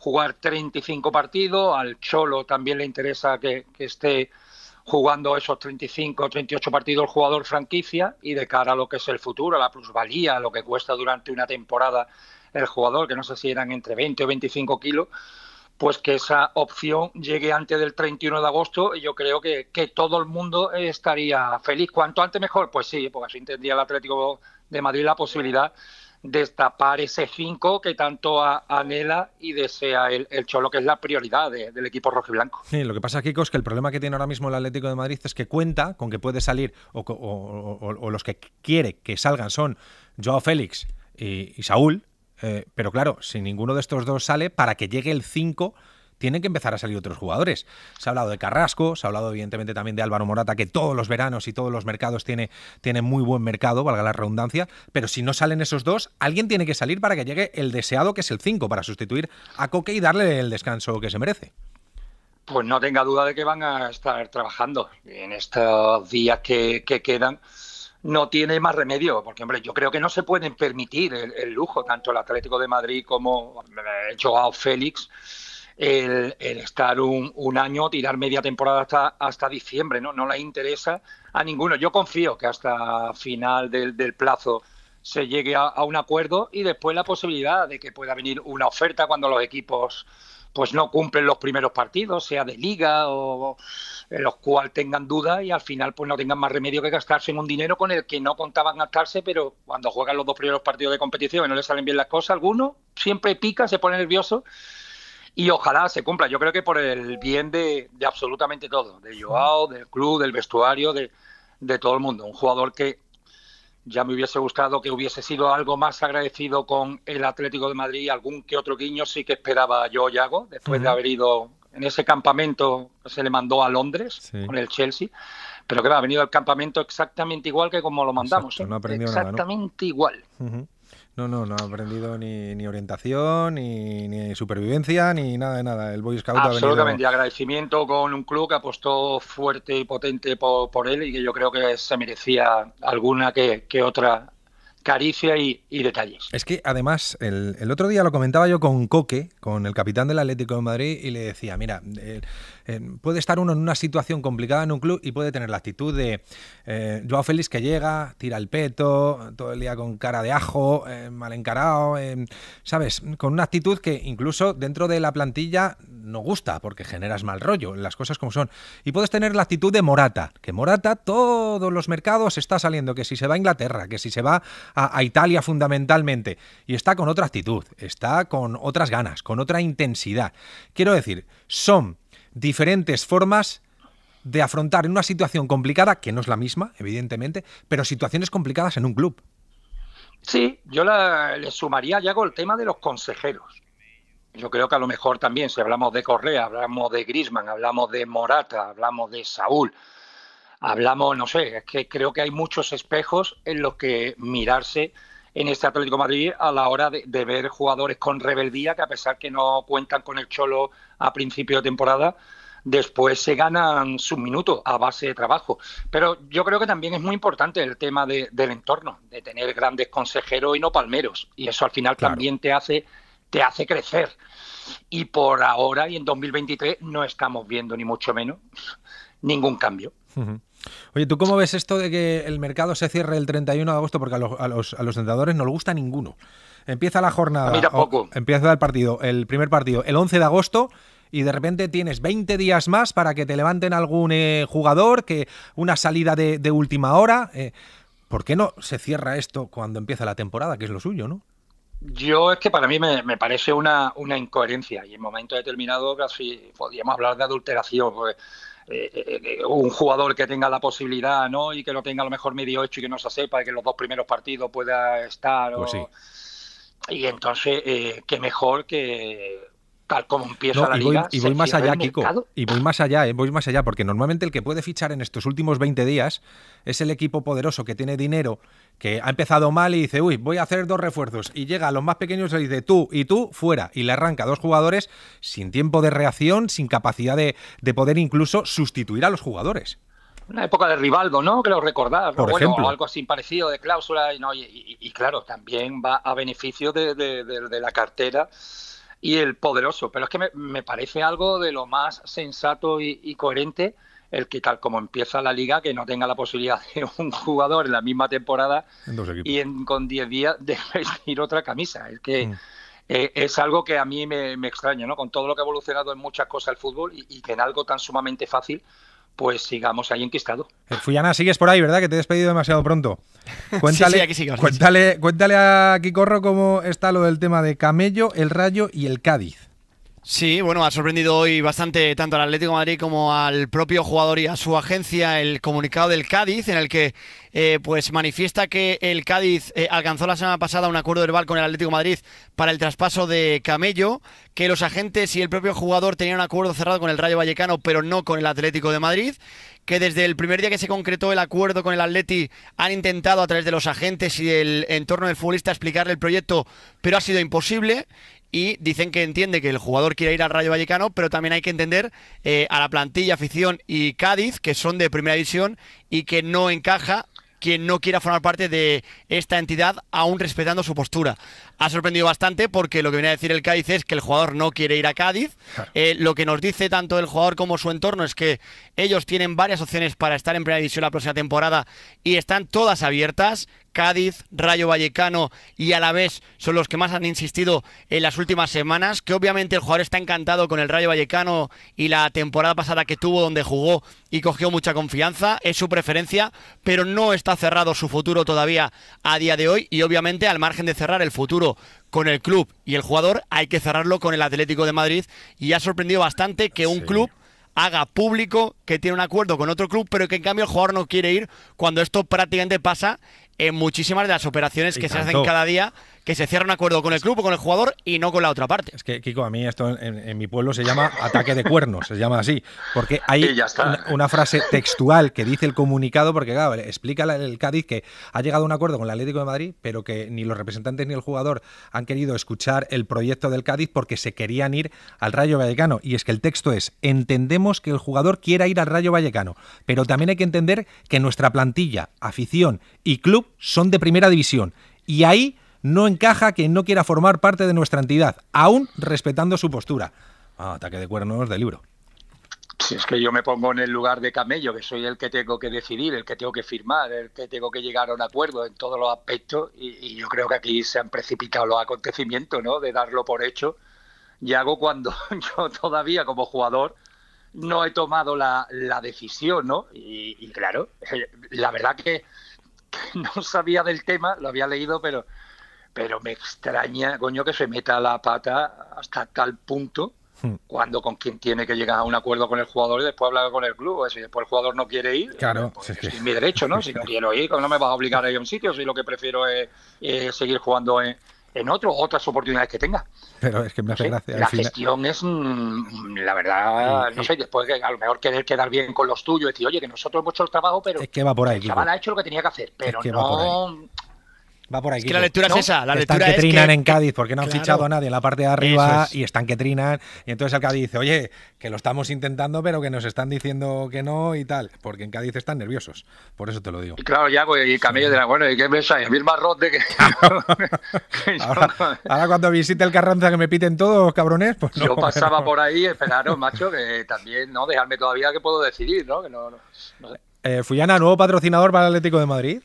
jugar 35 partidos, al Cholo también le interesa que, esté jugando esos 35 o 38 partidos el jugador franquicia y de cara a lo que es el futuro, a la plusvalía, lo que cuesta durante una temporada el jugador, que no sé si eran entre 20 o 25 kilos, pues que esa opción llegue antes del 31 de agosto y yo creo que, todo el mundo estaría feliz. Cuanto antes mejor, pues sí, porque así tendría el Atlético de Madrid la posibilidad destapar ese 5 que tanto a, anhela y desea el, Cholo, que es la prioridad del equipo rojo rojiblanco. Sí, lo que pasa, Kiko, es que el problema que tiene ahora mismo el Atlético de Madrid es que cuenta con que puede salir, o, los que quiere que salgan son Joao Félix y, Saúl, eh, pero claro, si ninguno de estos dos sale, para que llegue el 5... Cinco tienen que empezar a salir otros jugadores. Se ha hablado de Carrasco, se ha hablado evidentemente también de Álvaro Morata, que todos los veranos y todos los mercados tiene, tiene muy buen mercado, valga la redundancia, pero si no salen esos dos, alguien tiene que salir para que llegue el deseado, que es el 5, para sustituir a Coque y darle el descanso que se merece. Pues no tenga duda de que van a estar trabajando en estos días que, quedan no tiene más remedio, porque hombre, yo creo que no se pueden permitir el, el lujo, tanto el Atlético de Madrid como eh, Joao Félix, el, estar un, año, tirar media temporada hasta, hasta diciembre, ¿no? No les interesa a ninguno. Yo confío que hasta final del, plazo se llegue a, un acuerdo y después la posibilidad de que pueda venir una oferta cuando los equipos pues no cumplen los primeros partidos, sea de liga o en los cuales tengan dudas y al final pues no tengan más remedio que gastarse en un dinero con el que no contaban gastarse, pero cuando juegan los dos primeros partidos de competición y no les salen bien las cosas, alguno siempre pica, se pone nervioso y ojalá se cumpla. Yo creo que por el bien de, absolutamente todo, de Joao, del club, del vestuario, de, todo el mundo. Un jugador que ya me hubiese gustado que hubiese sido algo más agradecido con el Atlético de Madrid, algún que otro guiño sí que esperaba yo, Yago, después de haber ido en ese campamento se le mandó a Londres con el Chelsea, pero que va, ha venido al campamento exactamente igual que como lo mandamos. ¿eh? exactamente igual. No, no, no ha aprendido ni, orientación, ni, supervivencia, ni nada de nada. El Boy Scout ha venido... agradecimiento con un club que apostó fuerte y potente por, él y que yo creo que se merecía alguna que, otra caricia y, detalles. Es que además, el, el, otro día lo comentaba yo con Coque, con el capitán del Atlético de Madrid, y le decía, mira, eh, puede estar uno en una situación complicada en un club y puede tener la actitud de eh, Joao Félix que llega, tira el peto, todo el día con cara de ajo, eh, mal encarado, eh, ¿sabes? Con una actitud que incluso dentro de la plantilla no gusta porque generas mal rollo, las cosas como son. Y puedes tener la actitud de Morata, que Morata todos los mercados está saliendo, que si se va a Inglaterra, que si se va a Italia fundamentalmente, y está con otra actitud, está con otras ganas, con otra intensidad. Quiero decir, son diferentes formas de afrontar en una situación complicada, que no es la misma, evidentemente, pero situaciones complicadas en un club. Sí, yo le sumaría, ya hago el tema de los consejeros. Yo creo que a lo mejor también, si hablamos de Correa, hablamos de Grisman, hablamos de Morata, hablamos de Saúl, hablamos, no sé, es que creo que hay muchos espejos en los que mirarse en este Atlético Madrid a la hora de, ver jugadores con rebeldía que a pesar que no cuentan con el cholo a principio de temporada, después se ganan sus minutos a base de trabajo. Pero yo creo que también es muy importante el tema del entorno, de tener grandes consejeros y no palmeros. Y eso al final también te hace, te hace crecer. Y por ahora y en 2023 no estamos viendo ni mucho menos ningún cambio. Oye, ¿tú cómo ves esto de que el mercado se cierre el 31 de agosto? Porque a los, a no les gusta ninguno. Empieza la jornada. empieza el partido, el primer partido, el 11 de agosto y de repente tienes 20 días más para que te levanten algún eh, jugador, que una salida de, última hora. Eh, ¿Por qué no se cierra esto cuando empieza la temporada, que es lo suyo, no? Yo es que para mí me, parece una, incoherencia y en momento determinado casi podríamos hablar de adulteración. Pues, eh, eh, un jugador que tenga la posibilidad, ¿no? Y que lo tenga a lo mejor medio hecho y que no se sepa que los dos primeros partidos pueda estar. Pues y entonces, eh, qué mejor que tal como empieza no, la y voy, Y voy más allá, Kiko. Y voy más allá, voy más allá, porque normalmente el que puede fichar en estos últimos 20 días es el equipo poderoso que tiene dinero, que ha empezado mal y dice, uy, voy a hacer dos refuerzos. Y llega a los más pequeños y dice, tú y tú, fuera. Y le arranca a dos jugadores sin tiempo de reacción, sin capacidad de, poder incluso sustituir a los jugadores una época de Rivaldo, ¿no? Que lo bueno, o algo así parecido de cláusula, y, no, y, claro, también va a beneficio de la cartera y el poderoso. Pero es que me, parece algo de lo más sensato y, coherente el que tal como empieza la liga, que no tenga la posibilidad de un jugador en la misma temporada y con 10 días de <laughs> vestir otra camisa. Es que mm. e, es algo que a mí me, me, extraña, ¿no? Con todo lo que ha evolucionado en muchas cosas el fútbol y que en algo tan sumamente fácil pues sigamos ahí enquistado. Eh, Fuyana, sigues por ahí, ¿verdad? Que te he despedido demasiado pronto. <laughs> Cuéntale, sí, aquí cuéntale, a Kikorro cómo está lo del tema de Camello, el Rayo y el Cádiz. Sí, bueno, ha sorprendido hoy bastante tanto al Atlético Madrid como al propio jugador y a su agencia el comunicado del Cádiz en el que eh, pues manifiesta que el Cádiz eh, alcanzó la semana pasada un acuerdo verbal con el Atlético Madrid para el traspaso de Camello, que los agentes y el propio jugador tenían un acuerdo cerrado con el Rayo Vallecano, pero no con el Atlético de Madrid, que desde el primer día que se concretó el acuerdo con el Atleti han intentado a través de los agentes y del entorno del futbolista explicarle el proyecto, pero ha sido imposible y dicen que entiende que el jugador quiere ir al Rayo Vallecano, pero también hay que entender eh, a la plantilla, afición y Cádiz, que son de primera división y que no encaja quien no quiera formar parte de esta entidad, aún respetando su postura ha sorprendido bastante porque lo que viene a decir el Cádiz es que el jugador no quiere ir a Cádiz. Eh, lo que nos dice tanto el jugador como su entorno es que ellos tienen varias opciones para estar en primera división la próxima temporada y están todas abiertas. Cádiz, Rayo Vallecano y a la vez son los que más han insistido en las últimas semanas, que obviamente el jugador está encantado con el Rayo Vallecano y la temporada pasada que tuvo donde jugó y cogió mucha confianza, es su preferencia, pero no está cerrado su futuro todavía a día de hoy y obviamente al margen de cerrar el futuro con el club y el jugador, hay que cerrarlo con el Atlético de Madrid. Y ha sorprendido bastante que un club haga público que tiene un acuerdo con otro club, pero que en cambio el jugador no quiere ir cuando esto prácticamente pasa en muchísimas de las operaciones que se hacen cada día que se cierra un acuerdo con el club o con el jugador y no con la otra parte. Es que, Kiko, a mí esto en, mi pueblo se llama ataque de cuernos, se llama así, porque hay una, una, frase textual que dice el comunicado, porque claro, explica el Cádiz que ha llegado a un acuerdo con el Atlético de Madrid, pero que ni los representantes ni el jugador han querido escuchar el proyecto del Cádiz porque se querían ir al Rayo Vallecano. Y es que el texto es, entendemos que el jugador quiera ir al Rayo Vallecano, pero también hay que entender que nuestra plantilla, afición y club son de primera división. Y ahí no encaja que no quiera formar parte de nuestra entidad, aún respetando su postura. Ah, ataque de cuernos del libro. Si es que yo me pongo en el lugar de camello, que soy el que tengo que decidir, el que tengo que firmar, el que tengo que llegar a un acuerdo en todos los aspectos, y, yo creo que aquí se han precipitado los acontecimientos, ¿no? De darlo por hecho. Y hago cuando <laughs> yo todavía como jugador no he tomado la, decisión, ¿no? Y, claro, <laughs> la verdad que no sabía del tema, lo había leído, pero pero me extraña, coño, que se meta la pata hasta tal punto hmm. cuando con quien tiene que llegar a un acuerdo con el jugador y después hablar con el club. Si después el jugador no quiere ir, claro, pues, es, mi derecho, ¿no? Si no quiero ir, pues no me vas a obligar a ir a un sitio, si lo que prefiero es, seguir jugando en, otro, otras oportunidades que tenga. Pero es que me hace gracia. La gestión es, mm, la verdad, no sé, después a lo mejor querer quedar bien con los tuyos, decir, oye, que nosotros hemos hecho el trabajo, pero. Es que va por ahí. chaval ha hecho lo que tenía que hacer, pero no Va por Es que la pues, lectura es esa. están que trinan en Cádiz porque no han fichado a nadie en la parte de arriba y están que trinan. Y entonces el Cádiz dice, oye, que lo estamos intentando, pero que nos están diciendo que no y tal. Porque en Cádiz están nerviosos. Por eso te lo digo. Y claro, ya, pues, y Camello de dirá, bueno, ¿y qué pensáis? Mil marrón de que. <laughs> <laughs> ahora, cuando visite el Carranza que me piten todos, cabrones, pues Yo pasaba por ahí, esperaron, macho, que también, ¿no? Dejarme todavía que puedo decidir, ¿no? Que no, no, eh, Fuyana, nuevo patrocinador para el Atlético de Madrid.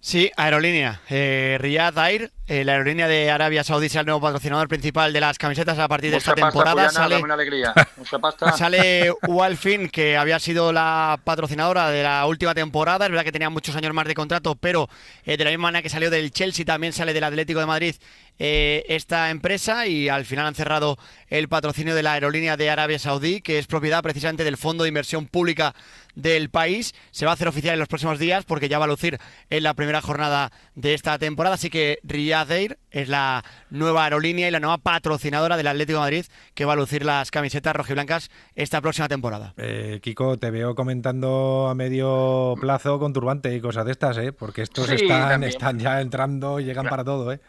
Sí, aerolínea. Eh, Riyadh Air, eh, la aerolínea de Arabia Saudí, será el nuevo patrocinador principal de las camisetas a partir de esta temporada. sale, una alegría. <laughs> sale Walfin, que había sido la patrocinadora de la última temporada. Es verdad que tenía muchos años más de contrato, pero eh, de la misma manera que salió del Chelsea, también sale del Atlético de Madrid eh, esta empresa y al final han cerrado el patrocinio de la aerolínea de Arabia Saudí, que es propiedad precisamente del Fondo de Inversión Pública del país. Se va a hacer oficial en los próximos días porque ya va a lucir en la primera jornada de esta temporada. Así que Riyad Air es la nueva aerolínea y la nueva patrocinadora del Atlético Madrid que va a lucir las camisetas rojiblancas esta próxima temporada. Eh, Kiko, te veo comentando a medio plazo con turbante y cosas de estas, ¿eh? porque estos están, están ya entrando y llegan para todo. ¿eh?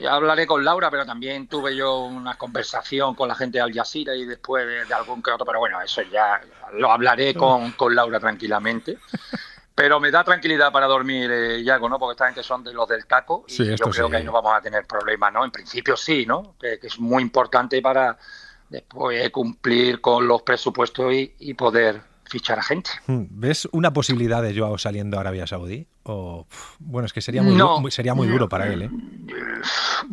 ya hablaré con Laura, pero también tuve yo una conversación con la gente de Al Jazeera y después de, algún que otro, pero bueno, eso ya lo hablaré con, Laura tranquilamente. Pero me da tranquilidad para dormir, eh, Yago, ¿no? Porque esta gente son de los del taco y yo creo que ahí no vamos a tener problemas, ¿no? En principio sí, ¿no? Que, es muy importante para después cumplir con los presupuestos y, poder fichar a gente. Hmm, ¿Ves una posibilidad de yo saliendo a Arabia Saudí? bueno, es que sería muy, sería muy duro para él. ¿eh?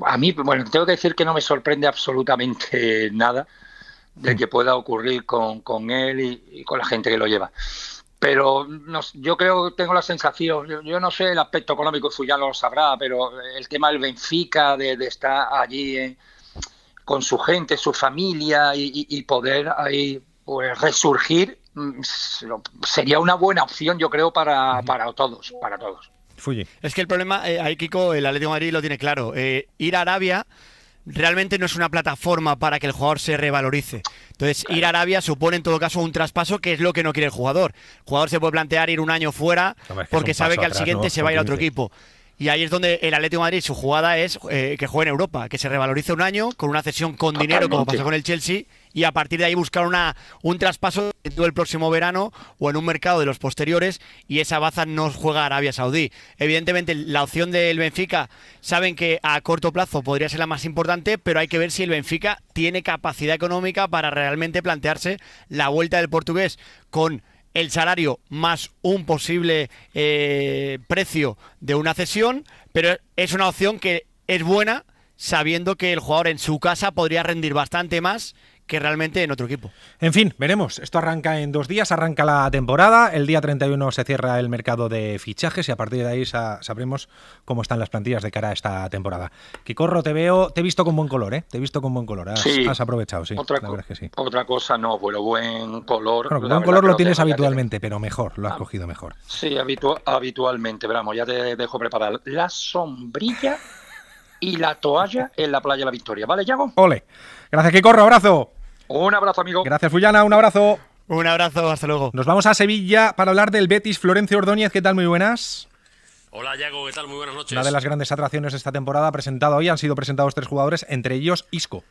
A mí, bueno, tengo que decir que no me sorprende absolutamente nada de mm. que pueda ocurrir con, él y, con la gente que lo lleva. Pero no, yo creo, que tengo la sensación, yo, no sé el aspecto económico, ya lo sabrá, pero el tema del Benfica, de, estar allí eh, con su gente, su familia y, y poder ahí pues, resurgir Mm, sería una buena opción, yo creo, para, para todos, para todos. Es que el problema, hay eh, ahí Kiko, el Atlético Madrid lo tiene claro. Eh, ir a Arabia realmente no es una plataforma para que el jugador se revalorice. Entonces, ir a Arabia supone en todo caso un traspaso que es lo que no quiere el jugador. El jugador se puede plantear ir un año fuera porque sabe que al siguiente se va a ir a otro equipo. Y ahí es donde el Atlético Madrid, su jugada es eh, que juegue en Europa, que se revalorice un año con una cesión con dinero, como pasó con el Chelsea, y a partir de ahí buscar una, un traspaso el próximo verano o en un mercado de los posteriores y esa baza no juega Arabia Saudí. Evidentemente la opción del Benfica saben que a corto plazo podría ser la más importante, pero hay que ver si el Benfica tiene capacidad económica para realmente plantearse la vuelta del portugués con el salario más un posible eh, precio de una cesión, pero es una opción que es buena sabiendo que el jugador en su casa podría rendir bastante más que realmente en otro equipo. En fin, veremos. Esto arranca en dos días, arranca la temporada. El día 31 se cierra el mercado de fichajes y a partir de ahí sabremos cómo están las plantillas de cara a esta temporada. Quicorro, te veo, te he visto con buen color, ¿eh? Te he visto con buen color. Has, aprovechado, sí. Otra, cosa no, bueno, buen color. Bueno, buen color lo tienes habitualmente, pero mejor, lo has ah. cogido mejor. Sí, habitualmente, ya te dejo preparar. La sombrilla y la toalla en la playa de la Victoria, ¿vale, Yago? Ole. Gracias, Quicorro, abrazo. Un abrazo, amigo. Gracias, Fullana. Un abrazo. Un abrazo, hasta luego. Nos vamos a Sevilla para hablar del Betis Florencio Ordóñez. ¿Qué tal? Muy buenas. Hola, Yago. ¿Qué tal? Muy buenas noches. Una de las grandes atracciones de esta temporada presentada hoy han sido presentados tres jugadores, entre ellos Isco.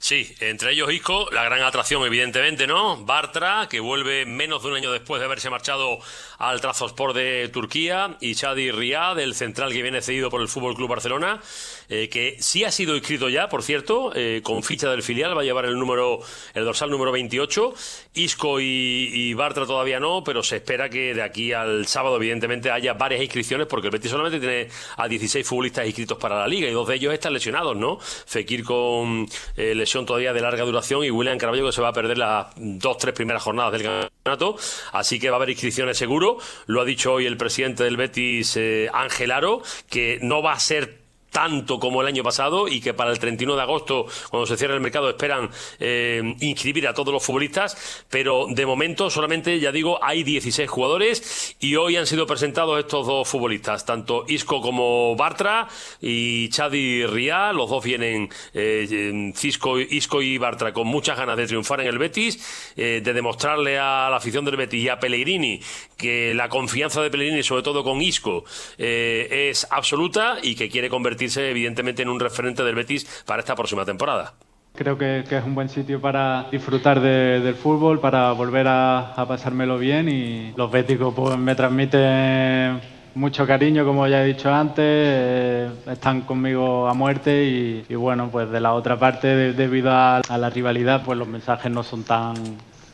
Sí, entre ellos Isco, la gran atracción evidentemente, ¿no? Bartra, que vuelve menos de un año después de haberse marchado al Trazosport de Turquía, y Chadi Riad, el central que viene cedido por el Fútbol Club Barcelona, eh, que sí ha sido inscrito ya, por cierto, eh, con ficha del filial, va a llevar el número, el dorsal número 28. Isco y, Bartra todavía no, pero se espera que de aquí al sábado, evidentemente, haya varias inscripciones, porque el Betis solamente tiene a 16 futbolistas inscritos para la liga, y dos de ellos están lesionados, ¿no? Fekir con eh, todavía de larga duración y William Carballo que se va a perder las dos, tres primeras jornadas del campeonato. Así que va a haber inscripciones seguro. Lo ha dicho hoy el presidente del Betis, eh, Ángel Aro, que no va a ser tanto como el año pasado y que para el 31 de agosto, cuando se cierre el mercado, esperan eh, inscribir a todos los futbolistas, pero de momento solamente, ya digo, hay 16 jugadores y hoy han sido presentados estos dos futbolistas, tanto Isco como Bartra y Chadi Ria, los dos vienen, eh, Cisco, Isco y Bartra, con muchas ganas de triunfar en el Betis, eh, de demostrarle a la afición del Betis y a Pellegrini que la confianza de Pellegrini, sobre todo con Isco, es absoluta y que quiere convertir evidentemente en un referente del Betis para esta próxima temporada. Creo que, es un buen sitio para disfrutar del fútbol, para volver a, pasármelo bien y los béticos pues, me transmiten mucho cariño, como ya he dicho antes, eh, están conmigo a muerte y, bueno, pues de la otra parte, debido a, la rivalidad, pues los mensajes no son tan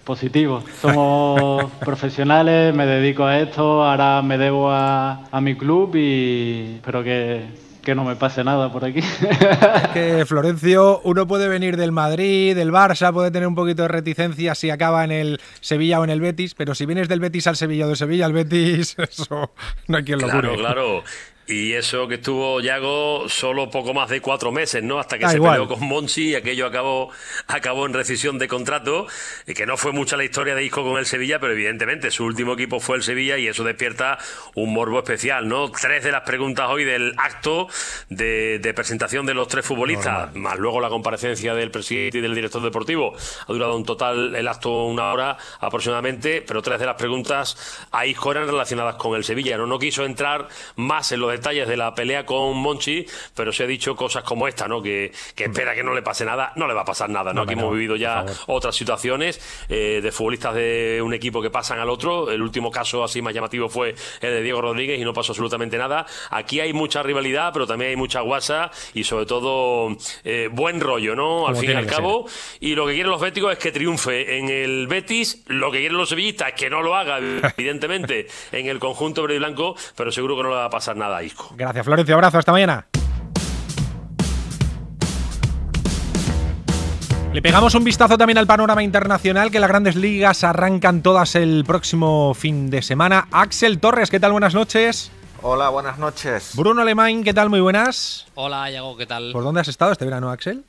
positivos. <laughs> Somos profesionales, me dedico a esto, ahora me debo a, a mi club y espero que, que no me pase nada por aquí. que Florencio, uno puede venir del Madrid, del Barça, puede tener un poquito de reticencia si acaba en el Sevilla o en el Betis, pero si vienes del Betis al Sevilla o de Sevilla al Betis, <laughs> eso no hay quien lo cure. Claro, claro. Y eso que estuvo Yago solo poco más de cuatro meses, ¿no? Hasta que se peleó con Monchi y aquello acabó, acabó en rescisión de contrato. Y que no fue mucha la historia de Isco con el Sevilla, pero evidentemente su último equipo fue el Sevilla y eso despierta un morbo especial, ¿no? Tres de las preguntas hoy del acto de, presentación de los tres futbolistas, más luego la comparecencia del presidente y del director deportivo. Ha durado un total el acto una hora aproximadamente, pero tres de las preguntas a Isco eran relacionadas con el Sevilla. No, no quiso entrar más en los detalles de la pelea con Monchi, pero se ha dicho cosas como esta, ¿no? Que, que espera que no le pase nada, no le va a pasar nada, ¿no? Aquí hemos vivido ya otras situaciones eh, de futbolistas de un equipo que pasan al otro. El último caso así más llamativo fue el de Diego Rodríguez y no pasó absolutamente nada. Aquí hay mucha rivalidad, pero también hay mucha guasa y sobre todo eh, buen rollo, ¿no? Al fin y al cabo. Y lo que quieren los béticos es que triunfe en el Betis, lo que quieren los sevillistas es que no lo haga, <laughs> evidentemente, en el conjunto verde y blanco, pero seguro que no le va a pasar nada. Gracias, Florencio. Abrazo. Hasta mañana. Le pegamos un vistazo también al panorama internacional, que las grandes ligas arrancan todas el próximo fin de semana. Axel Torres, ¿qué tal? Buenas noches. Hola, buenas noches. Bruno Alemán, ¿qué tal? Muy buenas. Hola, Iago, ¿qué tal? ¿Por dónde has estado este verano, Axel?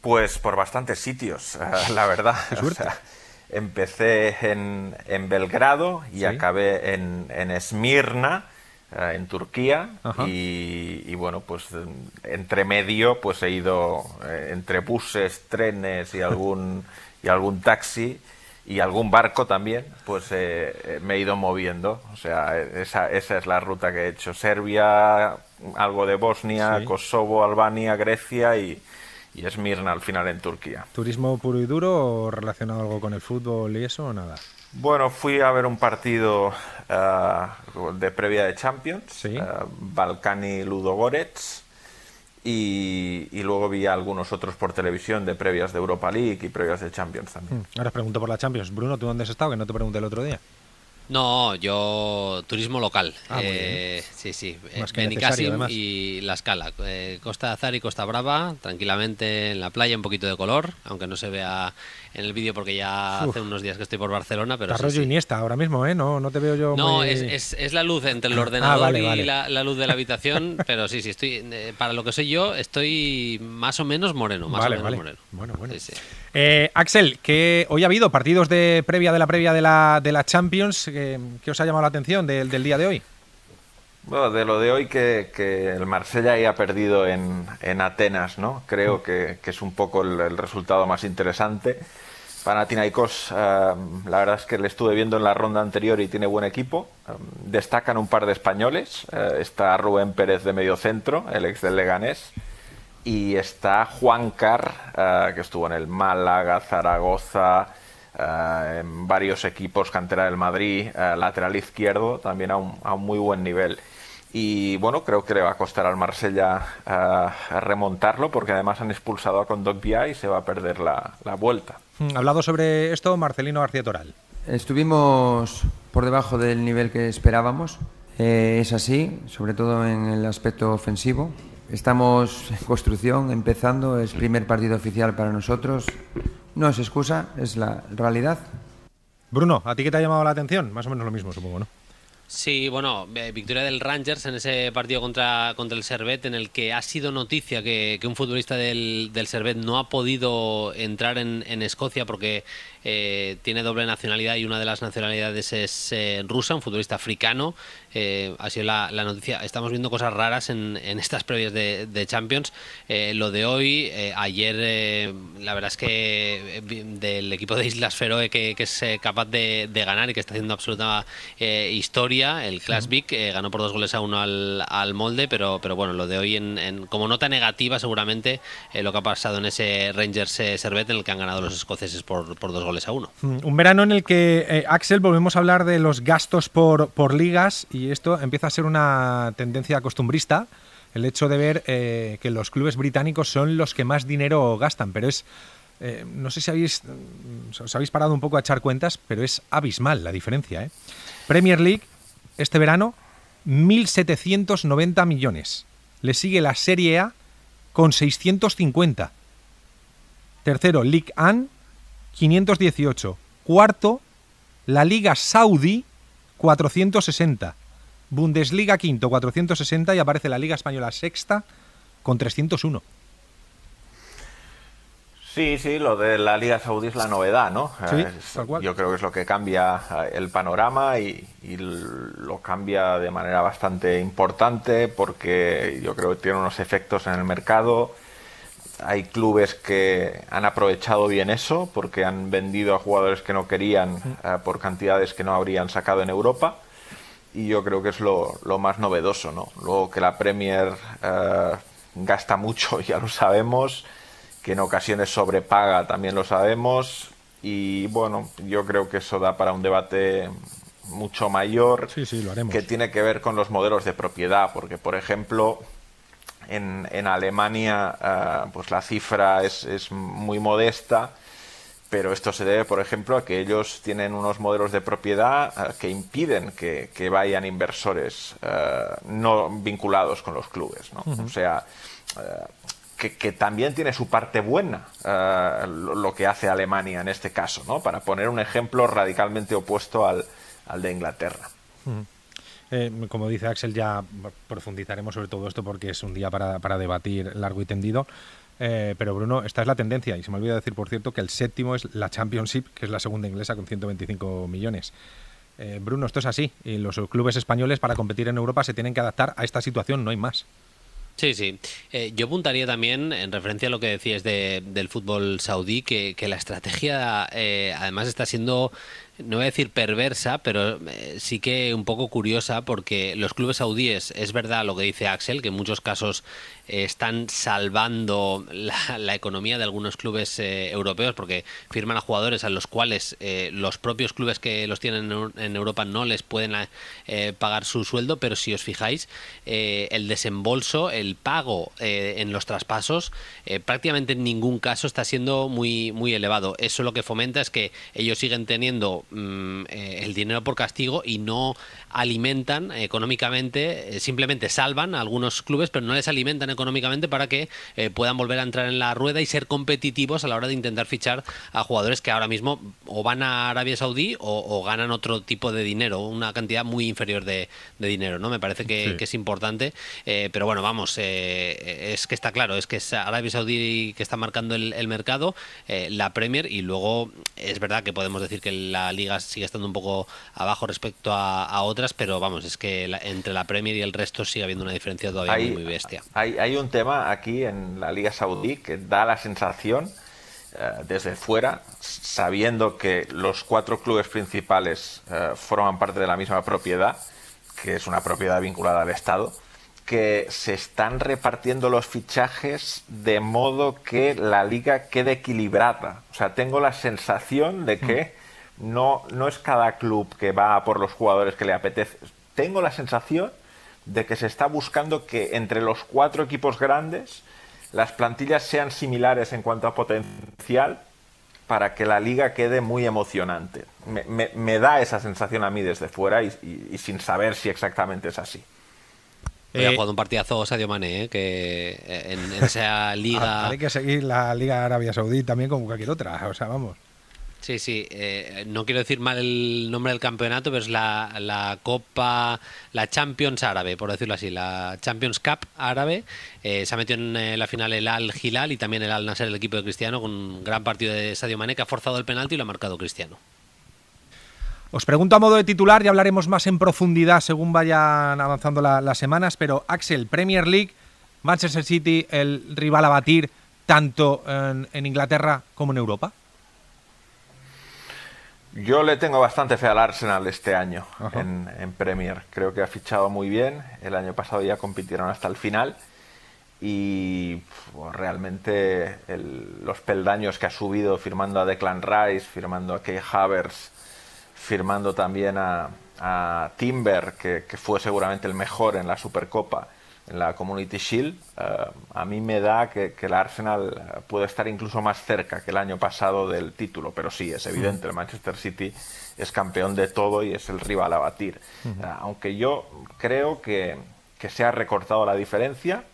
Pues por bastantes sitios, <laughs> la verdad. empecé en, Belgrado y acabé en, en Esmirna eh, en Turquía y, bueno, pues eh, entre medio pues he ido eh, entre buses, trenes y algún, <laughs> y algún taxi y algún barco también, pues me he ido moviendo. O sea, esa, esa es la ruta que he hecho. Serbia, algo de Bosnia, Kosovo, Albania, Grecia y, y Esmirna al final en Turquía. ¿Turismo puro y duro o relacionado algo con el fútbol y eso o nada? Bueno, fui a ver un partido ah, de previa de Champions, ah, Balcani Ludogorets, y, luego vi algunos otros por televisión de previas de Europa League y previas de Champions también. Hmm. Ahora pregunto por la Champions. Bruno, ¿tú dónde has estado? Que no te pregunté el otro día. No, yo turismo local. Ah, eh, sí, sí. Eh, Benicassim y La Escala. Eh, Costa Azar y Costa Brava, tranquilamente en la playa, un poquito de color, aunque no se vea en el vídeo porque ya hace unos días que estoy por Barcelona. Pero Arroyo Iniesta ahora mismo, ¿eh? No, te veo yo. No, es, es, la luz entre el ah, ordenador y La, luz de la habitación, <laughs> pero sí, sí, estoy. Eh, para lo que soy yo, estoy más o menos moreno, más o menos moreno. Bueno, bueno. Eh, Axel, que hoy ha habido partidos de previa de la previa de la, de la Champions. que eh, ¿Qué os ha llamado la atención del, día de hoy? Bueno, de lo de hoy que, el Marsella haya perdido en, Atenas, ¿no? Creo mm. que, es un poco el resultado más interesante. Panathinaikos, eh, la verdad es que le estuve viendo en la ronda anterior y tiene buen equipo. Eh, destacan un par de españoles. Eh, está Rubén Pérez de centro, el ex del Leganés. Y está Juan Carr, que estuvo en el Málaga, Zaragoza, en varios equipos, cantera del Madrid, lateral izquierdo, también a un, muy buen nivel. Y bueno, creo que le va a costar al Marsella remontarlo, porque además han expulsado a Condogbia y se va a perder la vuelta. Mm, hablado sobre esto, Marcelino García Toral. Estuvimos por debajo del nivel que esperábamos. Eh, es así, sobre todo en el aspecto ofensivo. Estamos en construcción, empezando, es primer partido oficial para nosotros. No es excusa, es la realidad. Bruno, ¿a ti qué te ha llamado la atención? Más o menos lo mismo, supongo, ¿no? Sí, bueno, eh, victoria del Rangers en ese partido contra, contra el Servet, en el que ha sido noticia que, que un futbolista del, del Servet no ha podido entrar en, en Escocia porque eh, tiene doble nacionalidad y una de las nacionalidades es eh, rusa, un futbolista africano. Eh, ha sido la, noticia. Estamos viendo cosas raras en, <laughs> estas previas de, Champions. lo de hoy, ayer, la verdad es que del equipo de Islas Feroe que, es capaz de, ganar y que está haciendo absoluta historia, el Clash ganó por dos goles a uno al, molde, pero, pero bueno, lo de hoy, en, como nota negativa, seguramente lo que ha pasado en ese Rangers Servet, en el que han ganado los escoceses por, por dos goles goles mm, Un verano en el que, eh, Axel, volvemos a hablar de los gastos por, ligas y esto empieza a ser una tendencia costumbrista el hecho de ver eh, que los clubes británicos son los que más dinero gastan, pero es, eh, no sé si habéis, mm, os habéis parado un poco a echar cuentas, pero es abismal la diferencia. Premier League, este verano, 1.790 millones. Le sigue la Serie A con 650. Tercero, League An 518. Cuarto, la Liga Saudí 460. Bundesliga quinto 460 y aparece la Liga Española sexta con 301. Sí, sí, lo de la Liga Saudí es la novedad, ¿no? Eh, yo creo que es lo que cambia eh, el panorama y, y, lo cambia de manera bastante importante porque yo creo que tiene unos efectos en el mercado hay clubes que han aprovechado bien eso porque han vendido a jugadores que no querían mm. eh, por cantidades que no habrían sacado en Europa y yo creo que es lo, más novedoso, ¿no? Luego que la Premier eh, gasta mucho, <laughs> ya lo sabemos, que en ocasiones sobrepaga, también lo sabemos y bueno, yo creo que eso da para un debate mucho mayor que tiene que ver con los modelos de propiedad, porque por ejemplo en, Alemania eh, pues la cifra es, muy modesta, pero esto se debe, por ejemplo, a que ellos tienen unos modelos de propiedad eh, que impiden que, vayan inversores eh, no vinculados con los clubes. ¿no? O sea, que, también tiene su parte buena lo, que hace Alemania en este caso, ¿no? para poner un ejemplo radicalmente opuesto al, de Inglaterra. Eh, como dice Axel, ya profundizaremos sobre todo esto porque es un día para, debatir largo y tendido. Eh, pero Bruno, esta es la tendencia y se me olvida decir, por cierto, que el séptimo es la Championship, que es la segunda inglesa con 125 millones. Eh, Bruno, esto es así y los clubes españoles para competir en Europa se tienen que adaptar a esta situación, no hay más. Sí, sí. yo apuntaría también, en referencia a lo que decías del fútbol saudí, que, la estrategia además está siendo no voy a decir perversa, pero eh, sí que un poco curiosa porque los clubes saudíes, es verdad lo que dice Axel, que en muchos casos eh, están salvando la, economía de algunos clubes eh, europeos porque firman a jugadores a los cuales los propios clubes que los tienen en, Europa no les pueden pagar su sueldo, pero si os fijáis, el desembolso, el pago en los traspasos, prácticamente en ningún caso está siendo muy, muy elevado. Eso lo que fomenta es que ellos siguen teniendo Mm, eh, el dinero por castigo y no alimentan económicamente, eh, simplemente salvan a algunos clubes, pero no les alimentan económicamente para que eh, puedan volver a entrar en la rueda y ser competitivos a la hora de intentar fichar a jugadores que ahora mismo o van a Arabia Saudí o, ganan otro tipo de dinero, una cantidad muy inferior de, dinero, ¿no? Me parece que, es importante, pero bueno, vamos, es que está claro, es que es Arabia Saudí que está marcando el mercado, la Premier y luego es verdad que podemos decir que la liga sigue estando un poco abajo respecto a, otras, pero vamos, es que entre la Premier y el resto sigue habiendo una diferencia todavía muy, bestia. Hay, un tema aquí en la Liga Saudí que da la sensación eh, desde fuera, sabiendo que los cuatro clubes principales eh, forman parte de la misma propiedad, que es una propiedad vinculada al Estado, que se están repartiendo los fichajes de modo que la liga quede equilibrada. O sea, tengo la sensación de que mm. no, no es cada club que va por los jugadores que le apetece. Tengo la sensación de que se está buscando que entre los cuatro equipos grandes las plantillas sean similares en cuanto a potencial para que la liga quede muy emocionante. Me, da esa sensación a mí desde fuera y sin saber si exactamente es así. He eh, jugado un partidazo Sadio Mane, ¿eh? que eh, en, esa <laughs> ah, liga... Hay que seguir la Liga Arabia Saudí también como cualquier otra, o sea, vamos. Sí, sí, no quiero decir mal el nombre del campeonato, pero es la, Copa, la Champions Árabe, por decirlo así, la Champions Cup Árabe. se ha metido en la final el Al Hilal y también el Al Nasser, el equipo de Cristiano, con un gran partido de Sadio Mané que ha forzado el penalti y lo ha marcado Cristiano. Os pregunto a modo de titular, y hablaremos más en profundidad según vayan avanzando las semanas, pero Axel, Premier League, Manchester City, el rival a batir tanto en, Inglaterra como en Europa. Yo le tengo bastante fe al Arsenal este año en, Premier. Creo que ha fichado muy bien. El año pasado ya compitieron hasta el final. Y realmente los peldaños que ha subido firmando a Declan Rice, firmando a Key Havers, firmando también a, Timber, que, fue seguramente el mejor en la Supercopa, en la Community Shield, eh, a mí me da que, el Arsenal eh, puede estar incluso más cerca que el año pasado del título, pero sí, es evidente, el Manchester City es campeón de todo y es el rival a batir. Eh, aunque yo creo que, se ha recortado la diferencia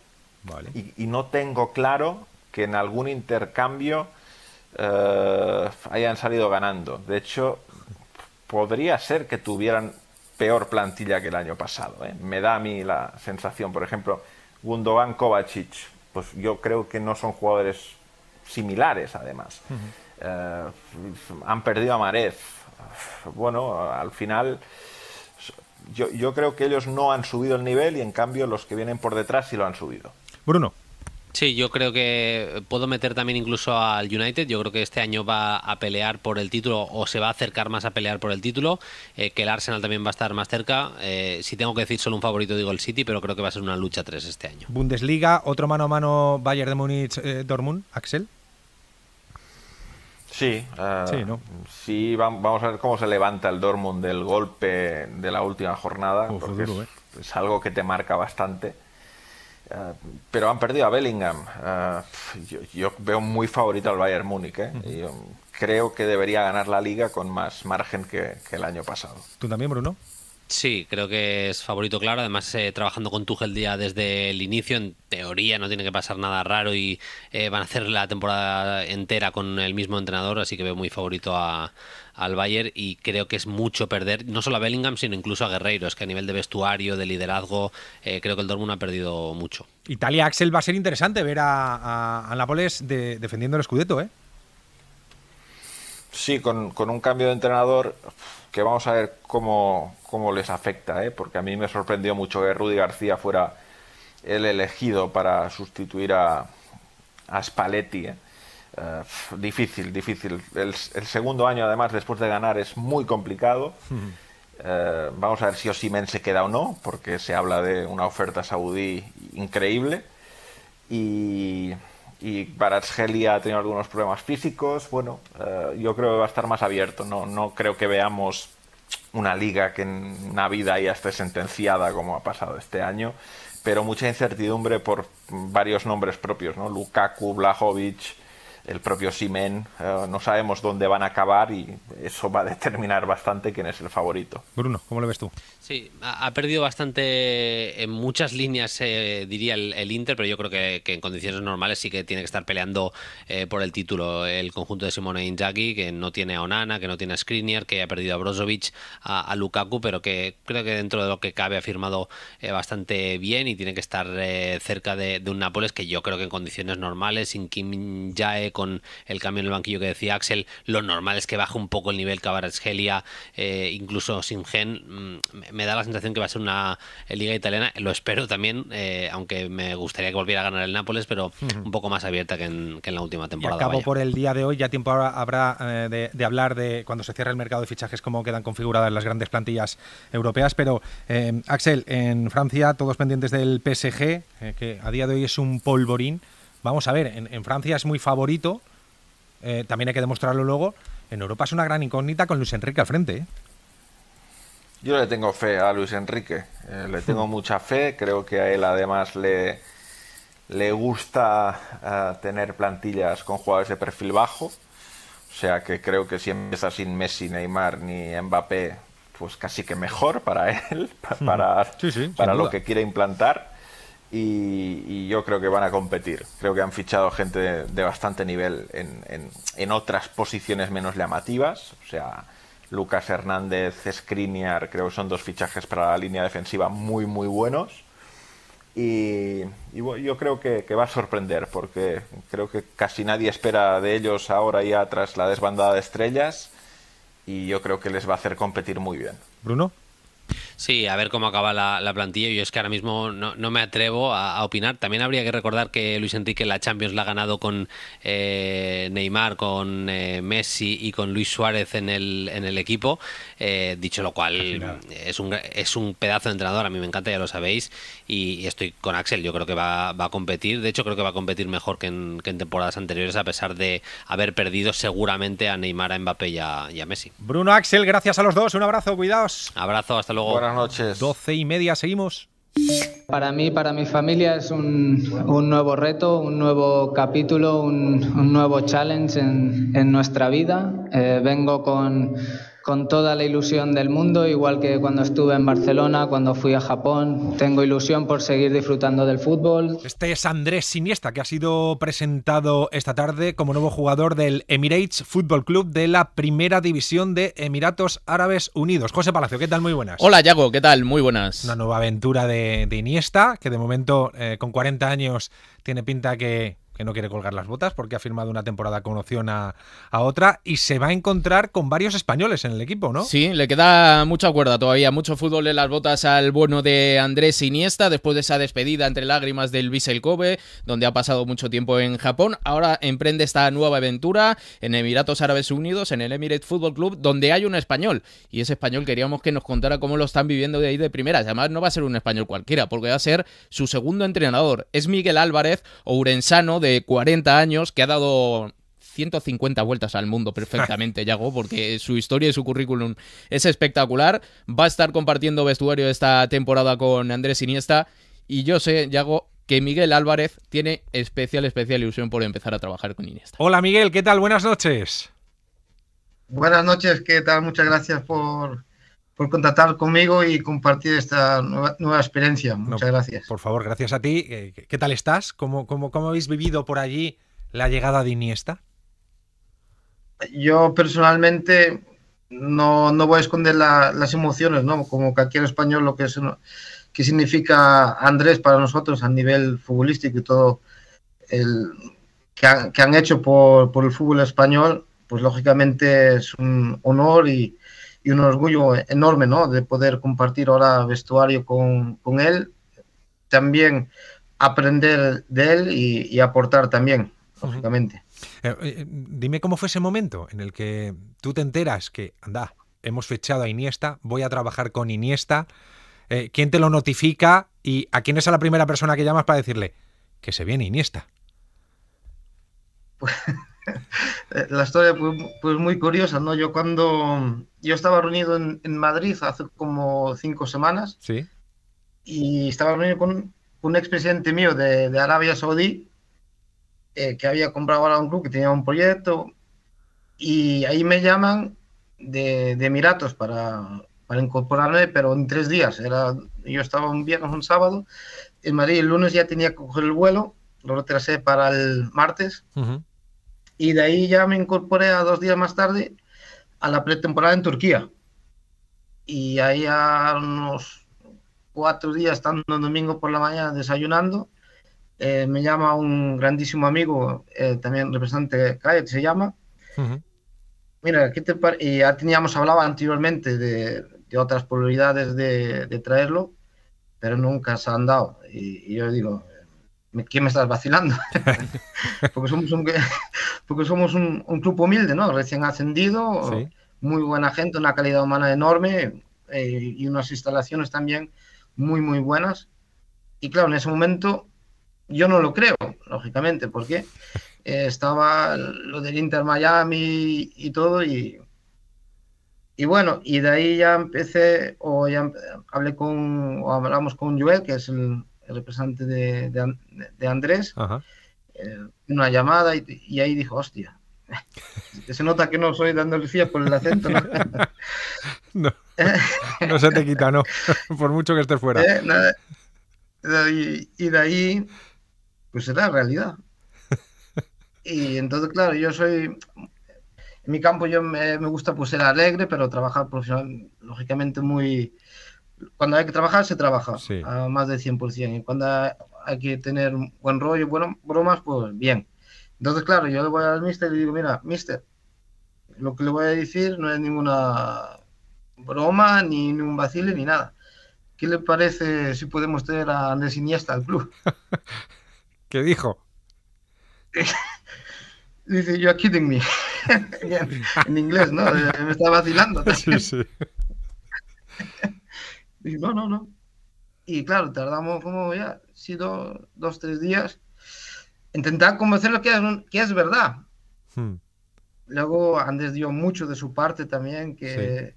y, y, no tengo claro que en algún intercambio hayan salido ganando. De hecho, podría ser que tuvieran peor plantilla que el año pasado. ¿eh? Me da a mí la sensación, por ejemplo, Gundogan Kovacic, pues yo creo que no son jugadores similares además. Eh, han perdido a Marez. Bueno, al final yo, yo creo que ellos no han subido el nivel y en cambio los que vienen por detrás sí lo han subido. Bruno. Sí, yo creo que puedo meter también incluso al United. Yo creo que este año va a pelear por el título o se va a acercar más a pelear por el título. Eh, que el Arsenal también va a estar más cerca. Eh, si tengo que decir solo un favorito, digo el City, pero creo que va a ser una lucha 3 este año. Bundesliga, otro mano a mano Bayern de Múnich, eh, Dortmund, Axel. Sí, ah, vamos a ver cómo se levanta el Dortmund del golpe de la última jornada, es algo que te marca bastante. Eh, pero han perdido a Bellingham. yo, eh, veo muy favorito al Bayern Múnich. Eh? creo que debería ganar la liga con más margen que, el año pasado. ¿Tú también, Bruno? Sí, creo que es favorito claro. Además, trabajando con Tuchel día desde el inicio, en teoría no tiene que pasar nada raro y van a hacer la temporada entera con el mismo entrenador, así que veo muy favorito a, al Bayern y creo que es mucho perder, no solo a Bellingham, sino incluso a Guerreiro. Es que a nivel de vestuario, de liderazgo, eh, creo que el Dortmund ha perdido mucho. Italia, Axel, va a ser interesante ver a, a, Nápoles defendiendo el Scudetto, ¿eh? Sí, con, un cambio de entrenador que vamos a ver cómo, cómo les afecta, ¿eh? porque a mí me sorprendió mucho que Rudy García fuera el elegido para sustituir a, a Spalletti. ¿eh? Eh, difícil, difícil. El, segundo año, además, después de ganar, es muy complicado. Eh, vamos a ver si Osimen se queda o no, porque se habla de una oferta saudí increíble. Y, y ha tenido algunos problemas físicos. Bueno, eh, yo creo que va a estar más abierto. No, no creo que veamos una liga que en Navidad ya esté sentenciada como ha pasado este año. Pero mucha incertidumbre por varios nombres propios, ¿no? Lukaku, Blajovic, el propio Simen, eh, no sabemos dónde van a acabar y eso va a determinar bastante quién es el favorito. Bruno, ¿cómo lo ves tú? Sí, ha, perdido bastante en muchas líneas, eh, diría el, Inter, pero yo creo que, en condiciones normales sí que tiene que estar peleando eh, por el título el conjunto de Simone e Inzaghi, que no tiene a Onana, que no tiene a Skriniar, que ha perdido a Brozovic, a, Lukaku, pero que creo que dentro de lo que cabe ha firmado bastante bien y tiene que estar cerca de, de, un Nápoles que yo creo que en condiciones normales, sin Kim Jae con el cambio en el banquillo que decía Axel, lo normal es que baje un poco el nivel Cabaretgelia, eh, incluso sin Gen. Mm, me da la sensación que va a ser una liga italiana, lo espero también, eh, aunque me gustaría que volviera a ganar el Nápoles, pero un poco más abierta que en, la última temporada. Y acabo por el día de hoy, ya tiempo habrá eh, de, hablar de cuando se cierre el mercado de fichajes, cómo quedan configuradas las grandes plantillas europeas, pero eh, Axel, en Francia, todos pendientes del PSG, que a día de hoy es un polvorín. Vamos a ver, en, Francia es muy favorito, eh, también hay que demostrarlo luego. En Europa es una gran incógnita con Luis Enrique al frente. ¿eh? Yo le tengo fe a Luis Enrique, eh, le tengo <laughs> mucha fe, creo que a él además le, le gusta tener plantillas con jugadores de perfil bajo, o sea que creo que si empieza sin Messi, Neymar ni Mbappé, pues casi que mejor para <laughs> él, para, para lo que quiere implantar. Y, yo creo que van a competir. Creo que han fichado gente de, bastante nivel en, otras posiciones menos llamativas. O sea, Lucas Hernández, Skriniar, creo que son dos fichajes para la línea defensiva muy, muy buenos. Y, yo creo que, que, va a sorprender, porque creo que casi nadie espera de ellos ahora ya tras la desbandada de estrellas. Y yo creo que les va a hacer competir muy bien. Bruno. Sí, a ver cómo acaba la, plantilla. Yo es que ahora mismo no, me atrevo a, opinar. También habría que recordar que Luis Enrique la Champions la ha ganado con eh, Neymar, con eh, Messi y con Luis Suárez en el, en el equipo. Eh, dicho lo cual, es un, es un pedazo de entrenador. A mí me encanta, ya lo sabéis. Y, estoy con Axel. Yo creo que va, a competir. De hecho, creo que va a competir mejor que en, temporadas anteriores, a pesar de haber perdido seguramente a Neymar, a Mbappé y a, Messi. Bruno, Axel, gracias a los dos. Un abrazo, Cuidados. Abrazo, hasta luego. Buenas noches. Doce y media, seguimos. Para mí, para mi familia, es un, nuevo reto, un nuevo capítulo, un, nuevo challenge en, nuestra vida. Eh, vengo con con toda la ilusión del mundo, igual que cuando estuve en Barcelona, cuando fui a Japón. Tengo ilusión por seguir disfrutando del fútbol. Este es Andrés Siniesta, que ha sido presentado esta tarde como nuevo jugador del Emirates Football Club de la Primera División de Emiratos Árabes Unidos. José Palacio, ¿qué tal? Muy buenas. Hola, Yago, ¿qué tal? Muy buenas. Una nueva aventura de, Iniesta, que de momento, eh, con 40 años, tiene pinta que que no quiere colgar las botas porque ha firmado una temporada con opción a, otra y se va a encontrar con varios españoles en el equipo, ¿no? Sí, le queda mucha cuerda todavía, mucho fútbol en las botas al bueno de Andrés Iniesta después de esa despedida entre lágrimas del Vissel Kobe, donde ha pasado mucho tiempo en Japón. Ahora emprende esta nueva aventura en Emiratos Árabes Unidos, en el Emirates Football Club, donde hay un español y ese español queríamos que nos contara cómo lo están viviendo de ahí de primera. Además, no va a ser un español cualquiera, porque va a ser su segundo entrenador. Es Miguel Álvarez, ourensano de 40 años que ha dado 150 vueltas al mundo perfectamente, <laughs> Yago, porque su historia y su currículum es espectacular. Va a estar compartiendo vestuario esta temporada con Andrés Iniesta. Y yo sé, Yago, que Miguel Álvarez tiene especial, especial ilusión por empezar a trabajar con Iniesta. Hola Miguel, ¿qué tal? Buenas noches. Buenas noches, ¿qué tal? Muchas gracias por, por contactar conmigo y compartir esta nueva, experiencia. Muchas gracias. Por favor, gracias a ti. Eh, ¿Qué tal estás? ¿Cómo, cómo, cómo habéis vivido por allí la llegada de Iniesta? Yo personalmente no, no voy a esconder las emociones, ¿no? Como cualquier español, lo que, es, que significa Andrés para nosotros a nivel futbolístico y todo el que, que han hecho por, por el fútbol español, pues lógicamente es un honor y, y un orgullo enorme, ¿no? De poder compartir ahora vestuario con, él, también aprender de él y, aportar también, eh, eh, eh, dime cómo fue ese momento en el que tú te enteras que, anda, hemos fechado a Iniesta, voy a trabajar con Iniesta. ¿Quién te lo notifica y a quién es a la primera persona que llamas para decirle que se viene Iniesta? Pues, <laughs> <laughs> la historia pues, pues, muy curiosa, ¿no? Yo cuando yo estaba reunido en, Madrid hace como cinco semanas ¿Sí? y estaba reunido con un expresidente mío de, Arabia Saudí eh, que había comprado ahora un club que tenía un proyecto y ahí me llaman de, Emiratos para, para, incorporarme, pero en tres días. Era, yo estaba un viernes, un sábado, en Madrid el lunes ya tenía que coger el vuelo, lo retrasé para el martes. Y de ahí ya me incorporé a dos días más tarde a la pretemporada en Turquía. Y ahí a unos cuatro días, estando domingo por la mañana desayunando, eh, me llama un grandísimo amigo, eh, también representante de KAYET, se llama. Mira, aquí y ya teníamos hablado anteriormente de, de otras probabilidades de, de, traerlo, pero nunca se han dado. y yo digo, ¿quién me estás vacilando? <laughs> porque somos, un, porque somos un, humilde, ¿no? Recién ascendido, muy buena gente, una calidad humana enorme eh, y unas instalaciones también muy, muy buenas. Y claro, en ese momento yo no lo creo, lógicamente, porque eh, estaba lo del Inter Miami y, todo y... Y bueno, y de ahí ya empecé, o ya hablé con, o hablamos con Joel, que es el, el representante de, Andrés, eh, una llamada y, ahí dijo, hostia, <laughs> se nota que no soy de Andalucía por el acento, ¿no? <laughs> no, se te quita, no, <laughs> por mucho que estés fuera. Eh, y, de ahí, pues era realidad. Y entonces, claro, yo soy... En mi campo yo me, gusta pues ser alegre, pero trabajar profesional, lógicamente muy, cuando hay que trabajar, se trabaja a más de 100%. Y cuando hay que tener buen rollo, bueno, bromas, pues bien. Entonces, claro, yo le voy al mister y digo, mira, mister, lo que le voy a decir no es ninguna broma, ni, un vacile, ni nada. ¿Qué le parece si podemos tener a Andrés Iniesta al club? <laughs> ¿Qué dijo? <laughs> Dice, yo kidding me. <laughs> en, inglés, ¿no? Me está vacilando. Sí, sí. Y no, no, no. Y claro, tardamos como ya, sí, dos, tres días. Intentar convencerlo que es, que es verdad. Hmm. Luego Andrés dio mucho de su parte también, que,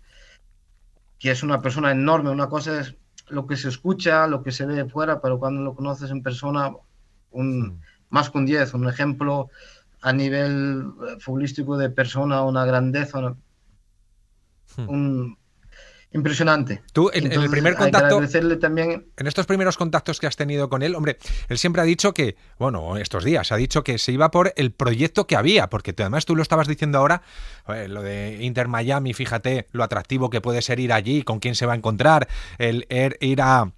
que es una persona enorme. Una cosa es lo que se escucha, lo que se ve fuera, pero cuando lo conoces en persona, un, más con 10, un ejemplo a nivel eh, futbolístico de persona, una grandeza, hmm. un, impresionante. Tú, en, el primer contacto. también. En estos primeros contactos que has tenido con él, hombre, él siempre ha dicho que, bueno, estos días, ha dicho que se iba por el proyecto que había, porque además tú lo estabas diciendo ahora, eh, lo de Inter Miami, fíjate lo atractivo que puede ser ir allí, con quién se va a encontrar, el er, ir a.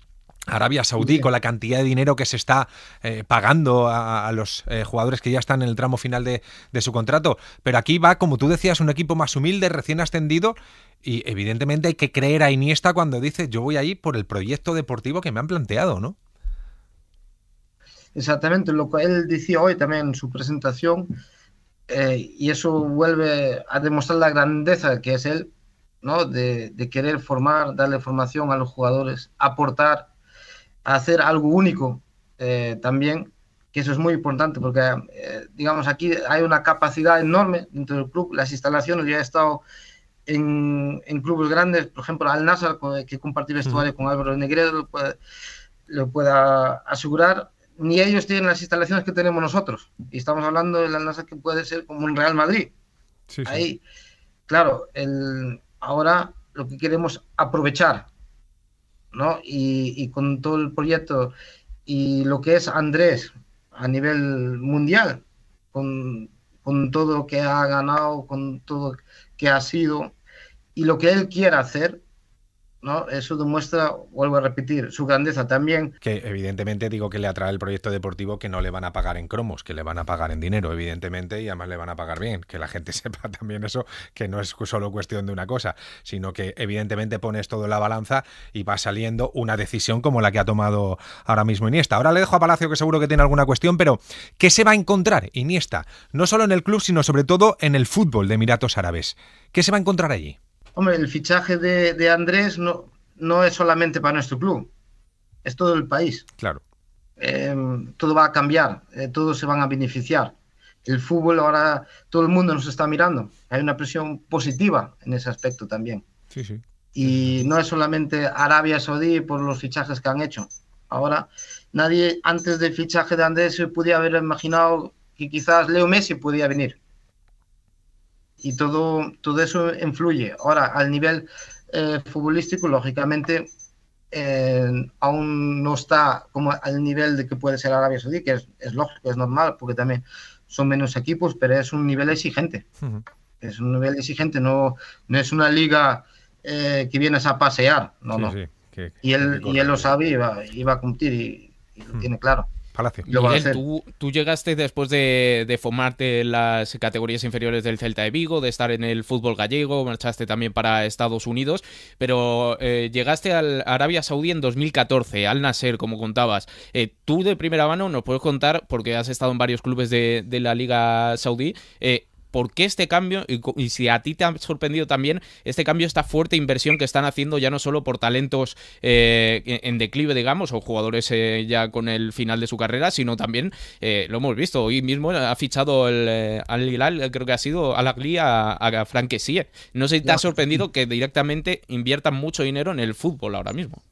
Arabia Saudí, con la cantidad de dinero que se está eh, pagando a, los eh, jugadores que ya están en el tramo final de, su contrato. Pero aquí va, como tú decías, un equipo más humilde, recién ascendido y evidentemente hay que creer a Iniesta cuando dice yo voy ahí por el proyecto deportivo que me han planteado, ¿no? Exactamente, lo que él decía hoy también en su presentación, eh, y eso vuelve a demostrar la grandeza que es él, ¿no? De, querer formar, darle formación a los jugadores, aportar, hacer algo único eh, también, que eso es muy importante porque, eh, digamos, aquí hay una capacidad enorme dentro del club, las instalaciones, ya he estado en, clubes grandes, por ejemplo al Nazar, que compartir vestuario con Álvaro Negredo, lo, pueda asegurar, ni ellos tienen las instalaciones que tenemos nosotros. Y estamos hablando del al NASA que puede ser como un Real Madrid. Ahí, claro, el, ahora lo que queremos aprovechar, ¿no? Y, con todo el proyecto y lo que es Andrés a nivel mundial, con, con todo lo que ha ganado, con todo que ha sido y lo que él quiera hacer ¿no? Eso demuestra, vuelvo a repetir, su grandeza también. Que evidentemente digo que le atrae el proyecto deportivo que no le van a pagar en cromos, que le van a pagar en dinero, evidentemente, y además le van a pagar bien. Que la gente <laughs> sepa también eso, que no es solo cuestión de una cosa, sino que evidentemente pones todo en la balanza y va saliendo una decisión como la que ha tomado ahora mismo Iniesta. Ahora le dejo a Palacio que seguro que tiene alguna cuestión, pero ¿qué se va a encontrar Iniesta? No solo en el club, sino sobre todo en el fútbol de Emiratos Árabes. ¿Qué se va a encontrar allí? Hombre, el fichaje de, Andrés no, no es solamente para nuestro club, es todo el país. Claro. Eh, todo va a cambiar, eh, todos se van a beneficiar. El fútbol ahora todo el mundo nos está mirando. Hay una presión positiva en ese aspecto también. Sí, sí. Y no es solamente Arabia Saudí por los fichajes que han hecho. Ahora, nadie antes del fichaje de Andrés se podía haber imaginado que quizás Leo Messi podía venir y todo, todo eso influye. Ahora, al nivel eh, futbolístico, lógicamente, eh, aún no está como al nivel de que puede ser Arabia Saudí, que es, lógico, es normal, porque también son menos equipos, pero es un nivel exigente. Es un nivel exigente, no, no es una liga eh, que vienes a pasear, no, no. y él, y él lo sabe y va, a cumplir y, lo tiene claro. Palacio. tú, llegaste después de, formarte en las categorías inferiores del Celta de Vigo, de estar en el fútbol gallego, marchaste también para Estados Unidos, pero eh, llegaste al Arabia Saudí en 2014, al nacer, como contabas. Eh, tú de primera mano nos puedes contar, porque has estado en varios clubes de, la Liga Saudí, eh, por qué este cambio, y, si a ti te ha sorprendido también este cambio, esta fuerte inversión que están haciendo ya no solo por talentos eh, en declive, digamos, o jugadores eh, ya con el final de su carrera, sino también, eh, lo hemos visto, hoy mismo ha fichado el, al Hilal, creo que ha sido al la a, a Franquesie. No sé te ha sorprendido que directamente inviertan mucho dinero en el fútbol ahora mismo.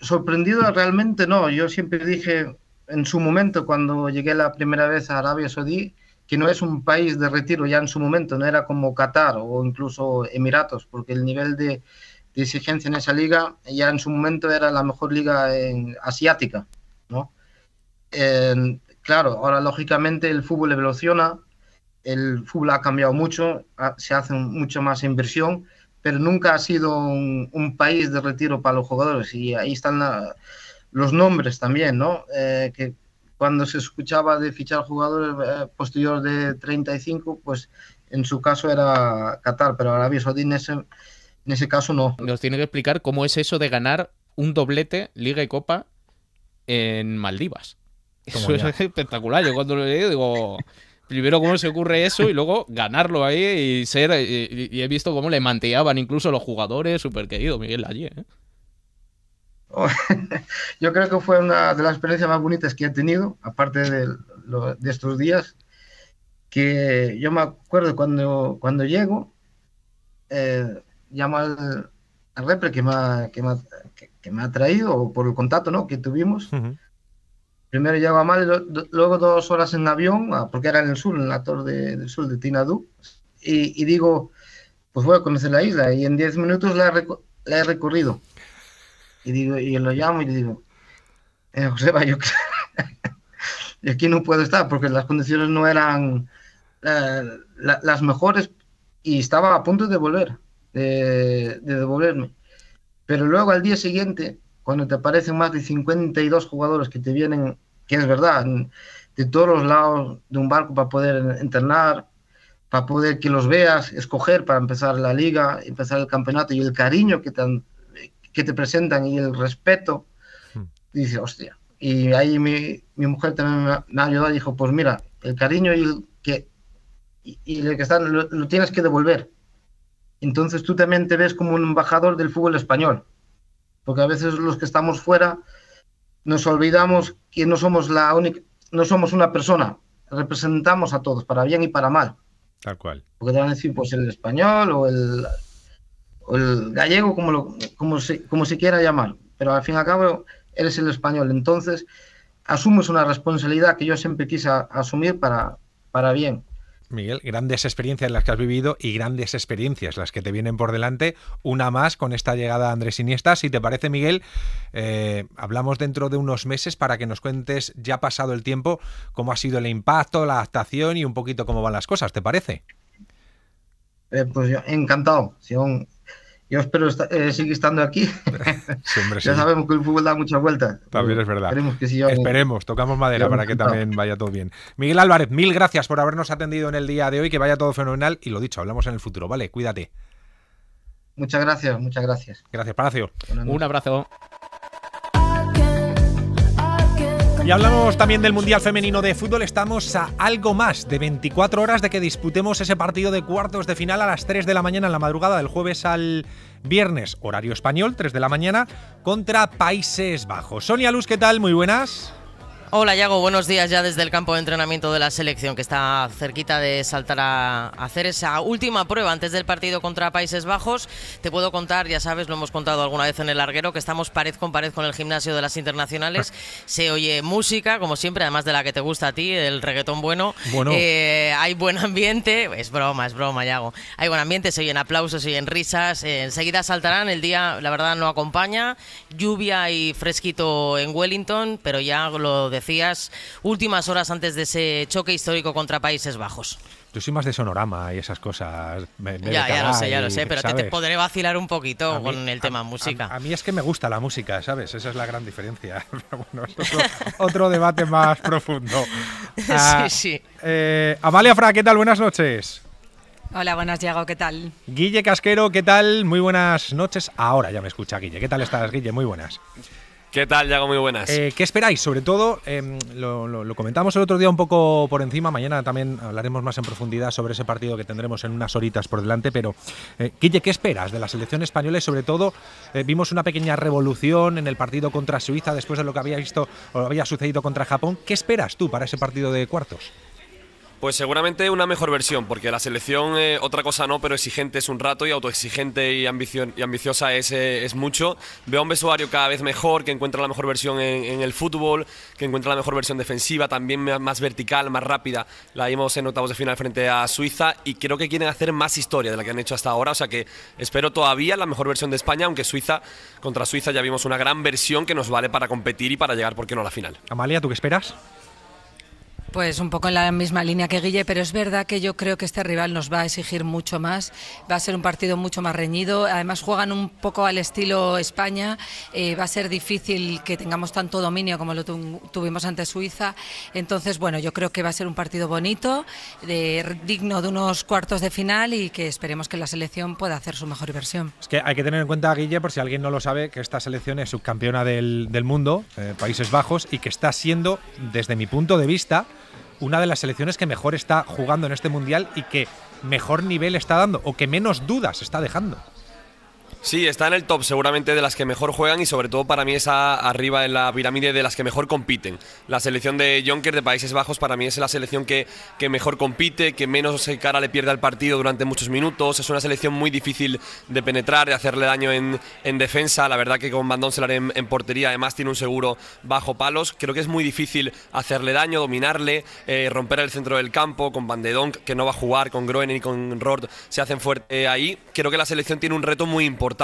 sorprendido realmente no, yo siempre dije en su momento, cuando llegué la primera vez a Arabia Saudí, que no es un país de retiro ya en su momento, no era como Qatar o incluso Emiratos, porque el nivel de, exigencia en esa liga ya en su momento era la mejor liga asiática, claro, ahora lógicamente el fútbol evoluciona, el fútbol ha cambiado mucho, se hace mucho más inversión, pero nunca ha sido un, país de retiro para los jugadores y ahí están la, los nombres también, ¿no? Eh, que cuando se escuchaba de fichar jugadores eh, posteriores de 35, pues en su caso era Qatar, pero Arabia Saudí en ese, en ese caso no. Nos tiene que explicar cómo es eso de ganar un doblete, Liga y Copa, en Maldivas. <laughs> Eso es espectacular. Yo cuando lo leí digo, primero cómo se ocurre eso y luego ganarlo ahí y ser... Eh, y, he visto cómo le manteaban incluso los jugadores, súper querido Miguel allí. ¿eh? <laughs> Yo creo que fue una de las experiencias más bonitas que he tenido, aparte de, estos días, que yo me acuerdo cuando, cuando llego, eh, llamo al, al repre que me, ha, que, me que, me ha traído, por el contacto ¿no? que tuvimos. Primero llego a Mali, luego dos horas en avión, ah, porque era en el sur, en la torre del sur de Tinadú, y, y, digo, pues voy a conocer la isla, y en 10 minutos la he recorrido. Y digo, y lo llamo y le digo, eh, Joseba, <laughs> yo, aquí no puedo estar porque las condiciones no eran eh, las mejores y estaba a punto de volver, de, de devolverme. Pero luego al día siguiente, cuando te aparecen más de 52 jugadores que te vienen, que es verdad, de todos los lados de un barco para poder entrenar, para poder que los veas, escoger para empezar la liga, empezar el campeonato y el cariño que te han que te presentan y el respeto, hmm. dice, hostia. Y ahí mi, mi mujer también me, ha ayudó dijo, pues mira, el cariño y el que, y, el que están, lo, tienes que devolver. Entonces tú también te ves como un embajador del fútbol español, porque a veces los que estamos fuera nos olvidamos que no somos la única, no somos una persona, representamos a todos, para bien y para mal. Tal cual. Porque te van a decir, pues el español o el, el gallego, como, lo, como, se, quiera llamar, pero al fin y al cabo eres el español. Entonces, asumes una responsabilidad que yo siempre quise asumir para, para bien. Miguel, grandes experiencias las que has vivido y grandes experiencias las que te vienen por delante. Una más con esta llegada de Andrés Iniesta. Si te parece, Miguel, eh, hablamos dentro de unos meses para que nos cuentes, ya pasado el tiempo, cómo ha sido el impacto, la adaptación y un poquito cómo van las cosas. ¿Te parece? Eh, pues yo, encantado. Sion yo espero eh, seguir estando aquí. <laughs> <laughs> ya sabemos que el fútbol da muchas vueltas. También es verdad. Esperemos tocamos madera para que también vaya todo bien. Miguel Álvarez, mil gracias por habernos atendido en el día de hoy, que vaya todo fenomenal y lo dicho, hablamos en el futuro, ¿vale? Cuídate. Muchas gracias, muchas gracias. Gracias, Palacio. Un abrazo. Y hablamos también del Mundial Femenino de Fútbol. Estamos a algo más de 24 horas de que disputemos ese partido de cuartos de final a las 3 de la mañana en la madrugada del jueves al viernes, horario español, 3 de la mañana, contra Países Bajos. Sonia Luz, ¿qué tal? Muy buenas. Hola, Yago. Buenos días ya desde el campo de entrenamiento de la selección, que está cerquita de saltar a hacer esa última prueba antes del partido contra Países Bajos. Te puedo contar, ya sabes, lo hemos contado alguna vez en el larguero, que estamos pared con pared con el gimnasio de las internacionales. <laughs> Se oye música, como siempre, además de la que te gusta a ti, el reggaetón bueno. bueno. Eh, hay buen ambiente. Es broma, es broma, Yago. Hay buen ambiente, se oyen aplausos, se oyen risas. Eh, enseguida saltarán. El día, la verdad, no acompaña. Lluvia y fresquito en Wellington, pero ya lo de decías, últimas horas antes de ese choque histórico contra Países Bajos. Yo soy más de sonorama y esas cosas. ya, ya lo sé, ya lo sé, pero te, podré vacilar un poquito con el tema música. A, mí es que me gusta la música, ¿sabes? Esa es la gran diferencia. <laughs> otro, debate más profundo. <laughs> Ah, sí, sí. Eh, Amalia Fra, ¿qué tal? Buenas noches. Hola, buenas, Diego, ¿qué tal? Guille Casquero, ¿qué tal? Muy buenas noches. Ahora ya me escucha Guille. ¿Qué tal estás, Guille? Muy buenas. ¿Qué tal, Diego. Muy buenas. Eh, ¿Qué esperáis? Sobre todo, em, lo, comentamos el otro día un poco por encima, mañana también hablaremos más en profundidad sobre ese partido que tendremos en unas horitas por delante, pero eh, ¿qué esperas de la selección española? Y sobre todo, eh, vimos una pequeña revolución en el partido contra Suiza después de lo que había visto o había sucedido contra Japón. ¿Qué esperas tú para ese partido de cuartos? Pues seguramente una mejor versión, porque la selección, eh, otra cosa no, pero exigente es un rato y autoexigente y, y ambiciosa es, eh, mucho. Veo un vestuario cada vez mejor, que encuentra la mejor versión en, el fútbol, que encuentra la mejor versión defensiva, también más vertical, más rápida. La vimos en octavos de final frente a Suiza y creo que quieren hacer más historia de la que han hecho hasta ahora, o sea que espero todavía la mejor versión de España, aunque Suiza contra Suiza ya vimos una gran versión que nos vale para competir y para llegar, ¿por qué no, a la final? Amalia, ¿tú qué esperas? Pues un poco en la misma línea que Guille, pero es verdad que yo creo que este rival nos va a exigir mucho más, va a ser un partido mucho más reñido, además juegan un poco al estilo España, eh, va a ser difícil que tengamos tanto dominio como lo tuvimos ante Suiza, entonces bueno, yo creo que va a ser un partido bonito, digno de unos cuartos de final y que esperemos que la selección pueda hacer su mejor versión. Es que hay que tener en cuenta, Guille, por si alguien no lo sabe, que esta selección es subcampeona del, del mundo, eh, Países Bajos, y que está siendo, desde mi punto de vista, una de las selecciones que mejor está jugando en este mundial y que mejor nivel está dando o que menos dudas está dejando. Sí, está en el top seguramente de las que mejor juegan y sobre todo para mí es arriba en la pirámide de las que mejor compiten. La selección de Jonker de Países Bajos para mí es la selección que, que mejor compite, que menos cara le pierde al partido durante muchos minutos. Es una selección muy difícil de penetrar, de hacerle daño en, defensa. La verdad que con Van Donselar en, portería además tiene un seguro bajo palos. Creo que es muy difícil hacerle daño, dominarle, eh, romper el centro del campo con Van que no va a jugar, con Groen y con Rord se hacen fuerte ahí. Creo que la selección tiene un reto muy importante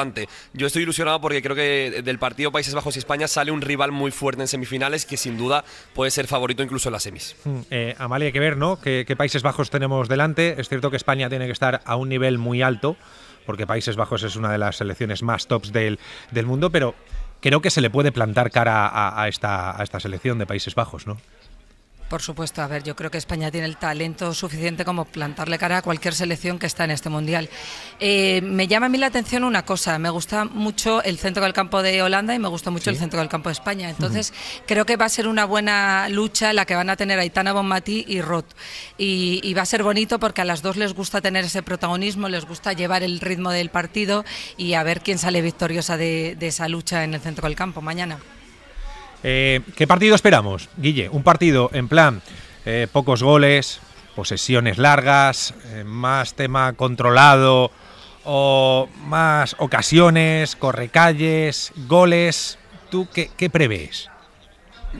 yo estoy ilusionado porque creo que del partido Países Bajos y España sale un rival muy fuerte en semifinales que sin duda puede ser favorito incluso en las semis. Hmm, eh, Amalia, hay que ver, ¿no? ¿Qué, Países Bajos tenemos delante? Es cierto que España tiene que estar a un nivel muy alto, porque Países Bajos es una de las selecciones más tops del, del mundo, pero creo que se le puede plantar cara a, esta, a esta selección de Países Bajos, ¿no? Por supuesto, a ver, yo creo que España tiene el talento suficiente como plantarle cara a cualquier selección que está en este mundial. Eh, me llama a mí la atención una cosa, me gusta mucho el centro del campo de Holanda y me gusta mucho el centro del campo de España. Entonces, creo que va a ser una buena lucha la que van a tener Aitana Bonmatí y Roth. Y, va a ser bonito porque a las dos les gusta tener ese protagonismo, les gusta llevar el ritmo del partido y a ver quién sale victoriosa de esa lucha en el centro del campo mañana. Eh, ¿Qué partido esperamos, Guille? Un partido en plan eh, pocos goles, posesiones largas, eh, más tema controlado o más ocasiones, correcalles, goles. ¿Tú qué, qué prevés?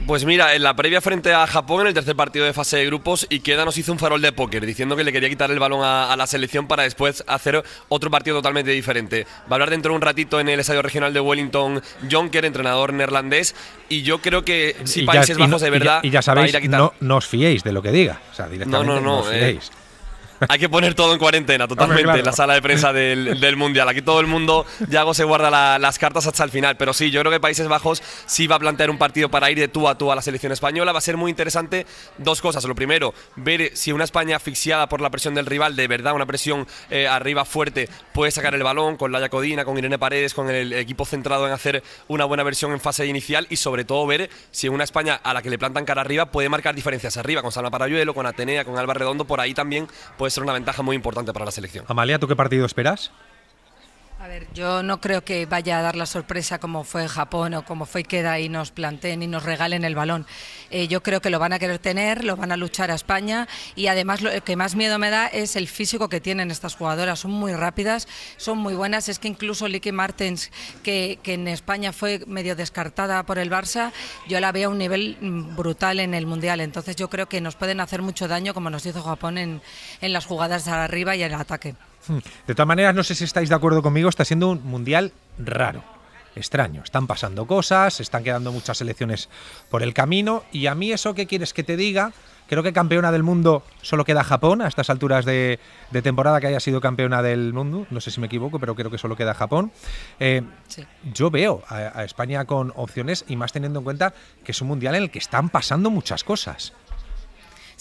Pues mira, en la previa frente a Japón, en el tercer partido de fase de grupos, y queda nos hizo un farol de póker, diciendo que le quería quitar el balón a, la selección para después hacer otro partido totalmente diferente. Va a hablar dentro de un ratito en el estadio regional de Wellington Jonker, entrenador neerlandés, y yo creo que si Países Bajos de verdad. Y ya, sabéis, No, os fiéis de lo que diga. O sea, directamente no, os fiéis. Eh, hay que poner todo en cuarentena, totalmente, en la sala de prensa del, Mundial. Aquí todo el mundo, ya se guarda las cartas hasta el final. Pero sí, yo creo que Países Bajos sí va a plantear un partido para ir de tú a tú a la selección española. Va a ser muy interesante dos cosas. Lo primero, ver si una España asfixiada por la presión del rival, de verdad, una presión eh, arriba fuerte, puede sacar el balón con la Codina, con Irene Paredes, con el equipo centrado en hacer una buena versión en fase inicial y sobre todo ver si una España a la que le plantan cara arriba puede marcar diferencias arriba, con Salma Parayuelo, con Atenea, con Alba Redondo, por ahí también puede ser una ventaja muy importante para la selección. Amalia, ¿tú qué partido esperas? A ver, yo no creo que vaya a dar la sorpresa como fue Japón o como fue queda y nos planteen y nos regalen el balón. Eh, yo creo que lo van a querer tener, lo van a luchar a España y además lo que más miedo me da es el físico que tienen estas jugadoras. Son muy rápidas, son muy buenas. Es que incluso Licky Martens, que, en España fue medio descartada por el Barça, yo la veo a un nivel mm, brutal en el Mundial. Entonces yo creo que nos pueden hacer mucho daño, como nos hizo Japón en, en las jugadas arriba y en el ataque. Hmm. De todas maneras, no sé si estáis de acuerdo conmigo, está siendo un mundial raro, extraño. Están pasando cosas, están quedando muchas selecciones por el camino y a mí eso que quieres que te diga, creo que campeona del mundo solo queda Japón a estas alturas de, temporada que haya sido campeona del mundo, no sé si me equivoco, pero creo que solo queda Japón. Eh, yo veo a, a España con opciones y más teniendo en cuenta que es un mundial en el que están pasando muchas cosas.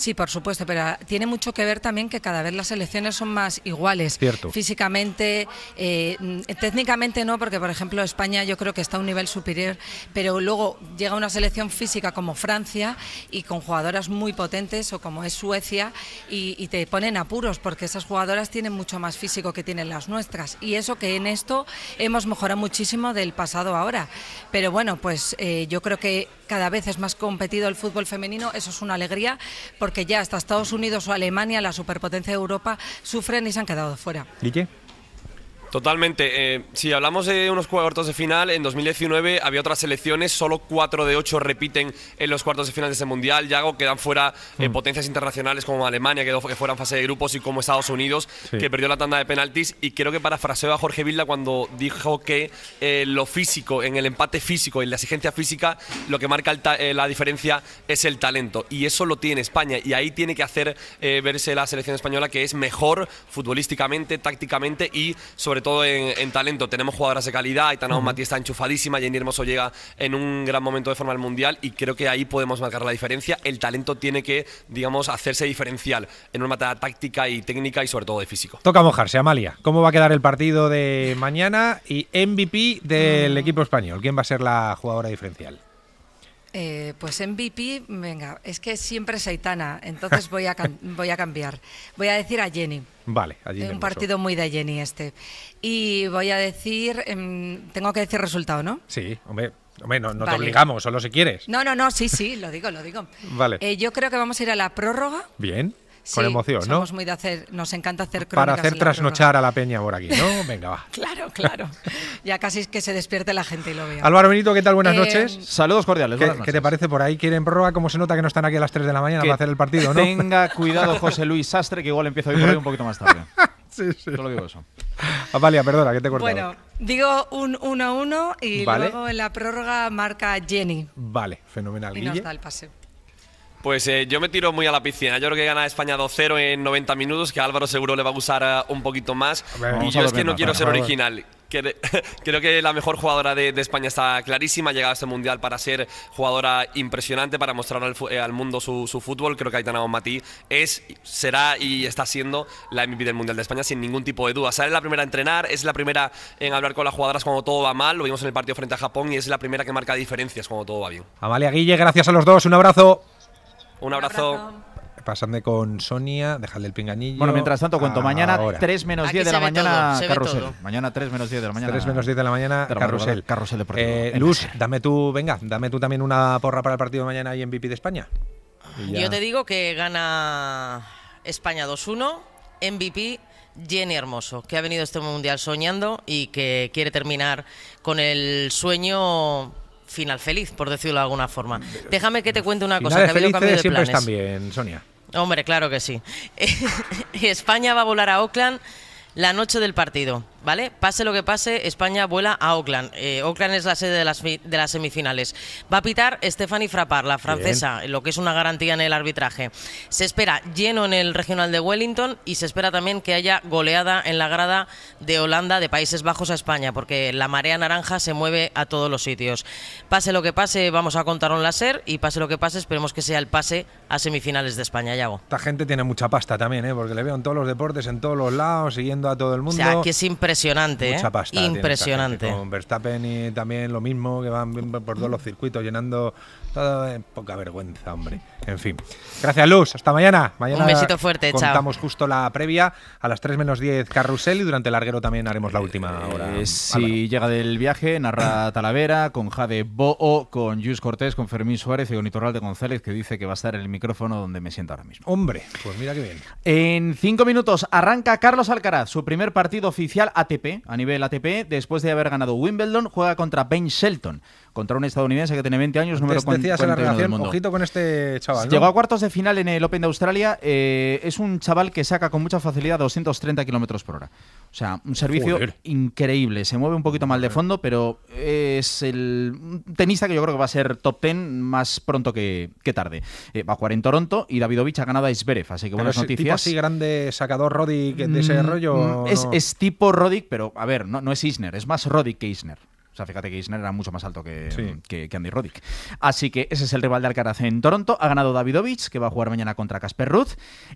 Sí, por supuesto, pero tiene mucho que ver también que cada vez las selecciones son más iguales. Cierto. Físicamente, eh, técnicamente no, porque por ejemplo España yo creo que está a un nivel superior, pero luego llega una selección física como Francia y con jugadoras muy potentes o como es Suecia y, te ponen apuros porque esas jugadoras tienen mucho más físico que tienen las nuestras. Y eso que en esto hemos mejorado muchísimo del pasado ahora. Pero bueno, pues eh, yo creo que cada vez es más competido el fútbol femenino, eso es una alegría. Porque que ya hasta Estados Unidos o Alemania, la superpotencia de Europa, sufren y se han quedado fuera. Totalmente. Eh, si hablamos de unos cuartos de final, en 2019 había otras selecciones, solo cuatro de ocho repiten en los cuartos de final de ese mundial. Ya quedan fuera eh, mm. potencias internacionales como Alemania, que fuera en fase de grupos, y como Estados Unidos, que perdió la tanda de penaltis. Y creo que parafraseó a Jorge Vilda cuando dijo que eh, lo físico, en el empate físico, en la exigencia física, lo que marca la diferencia es el talento. Y eso lo tiene España. Y ahí tiene que hacer verse la selección española, que es mejor futbolísticamente, tácticamente y sobre todo en, talento, tenemos jugadoras de calidad, Aitana matías está enchufadísima, Jenny Hermoso llega en un gran momento de forma al Mundial y creo que ahí podemos marcar la diferencia. El talento tiene que, digamos, hacerse diferencial en una materia táctica y técnica y sobre todo de físico. Toca mojarse, Amalia. ¿Cómo va a quedar el partido de mañana y MVP del mm. equipo español? ¿Quién va a ser la jugadora diferencial? Eh, pues pues MVP, venga, es que siempre es Aitana, entonces voy a, voy a cambiar. Voy a decir a Jenny. Vale, a Jenny Un partido muy de Jenny este. Y voy a decir, em, tengo que decir resultado, ¿no? Sí, hombre, hombre no, no te obligamos, solo si quieres. No, no, no, sí, sí, lo digo, lo digo. vale. Eh, yo creo que vamos a ir a la prórroga. Bien con emoción, ¿no? muy de hacer, nos encanta hacer crónicas. Para hacer trasnochar a la peña por aquí, ¿no? <laughs> Venga, va. claro, claro. Ya casi es que se despierte la gente y lo veo. Álvaro Benito, ¿qué tal? Buenas eh, noches. Saludos cordiales. ¿Qué, te parece por ahí? ¿Quieren prórroga? ¿Cómo se nota que no están aquí a las 3 de la mañana para hacer el partido, no? Tenga cuidado, José Luis Sastre, que igual empiezo hoy por ahí un poquito más tarde. <laughs> sí, sí. Solo digo eso. Vale, perdona, que te he cortado. Bueno, digo un 1-1 y luego en la prórroga marca Jenny. Vale, fenomenal. Y nos el paseo. Pues eh, yo me tiro muy a la piscina. Yo creo que gana España 2-0 en 90 minutos, que a Álvaro seguro le va a gustar eh, un poquito más. y yo es que no quiero ser original. <laughs> Creo que la mejor jugadora de, España está clarísima, ha a este mundial para ser jugadora impresionante, para mostrar al, eh, mundo su, fútbol. Creo que Aitana Matí es, será y está siendo la MVP del Mundial de España sin ningún tipo de duda. Es la primera a entrenar, es la primera en hablar con las jugadoras cuando todo va mal, lo vimos en el partido frente a Japón y es la primera que marca diferencias cuando todo va bien. Amalia Guille, gracias a los dos, un abrazo. Un abrazo. Un con Sonia, dejadle el pinganillo. Bueno, mientras tanto, cuento. Ah, mañana 3 menos 10 de la mañana, carrusel. Mañana 3 menos 10 de la mañana. 3 menos 10 de la mañana, carrusel. Carrusel deportivo. Eh, Luz, dame tú, venga, dame tú también una porra para el partido de mañana y MVP de España. Yo te digo que gana España 2-1, MVP Jenny Hermoso, que ha venido este mundial soñando y que quiere terminar con el sueño final feliz, por decirlo de alguna forma. Déjame que te mm, cuente una cosa, que ha cambio de siempre planes. también, Sonia. Hombre, claro que sí. <laughs> España va a volar a Oakland la noche del partido. ¿vale? Pase lo que pase, España vuela a Oakland. Auckland Oakland eh, es la sede de las, de las semifinales. Va a pitar Stephanie Frappard, la francesa, lo que es una garantía en el arbitraje. Se espera lleno en el regional de Wellington y se espera también que haya goleada en la grada de Holanda, de Países Bajos a España, porque la marea naranja se mueve a todos los sitios. Pase lo que pase, vamos a contar un láser y pase lo que pase, esperemos que sea el pase a semifinales de España, Yago. Esta gente tiene mucha pasta también, ¿eh? porque le veo en todos los deportes, en todos los lados, siguiendo a todo el mundo. O que siempre Impresionante, mucha ¿eh? Impresionante. Con Verstappen y también lo mismo, que van por todos los circuitos llenando todo en poca vergüenza, hombre. En fin. Gracias, Luz. Hasta mañana. mañana Un besito fuerte, contamos justo la previa a las 3 menos 10 carrusel y durante el larguero también haremos la eh, última hora. Eh, si llega del viaje, narra <clears throat> Talavera con Jade Boo, con Jus Cortés, con Fermín Suárez y con de González, que dice que va a estar en el micrófono donde me siento ahora mismo. Hombre, pues mira qué bien. En cinco minutos arranca Carlos Alcaraz, su primer partido oficial ATP, a nivel ATP, después de haber ganado Wimbledon, juega contra Ben Shelton contra un estadounidense que tiene 20 años, número decías en la relación, ojito con este chaval. Llegó a cuartos de final en el Open de Australia. Eh, es un chaval que saca con mucha facilidad 230 kilómetros por hora. O sea, un servicio increíble. Se mueve un poquito mal de fondo, pero es el tenista que yo creo que va a ser top 10 más pronto que, tarde. Eh, va a jugar en Toronto y Davidovich ha ganado a Isberev, así que buenas es noticias. así grande sacador Roddick de ese mm, rollo? Mm, es, tipo Roddick, pero a ver, no, no es Isner, es más Roddick que Isner. O sea, fíjate que Isner era mucho más alto que, Andy Roddick. Así que ese es el rival de Alcaraz en Toronto. Ha ganado Davidovich, que va a jugar mañana contra Casper Ruth.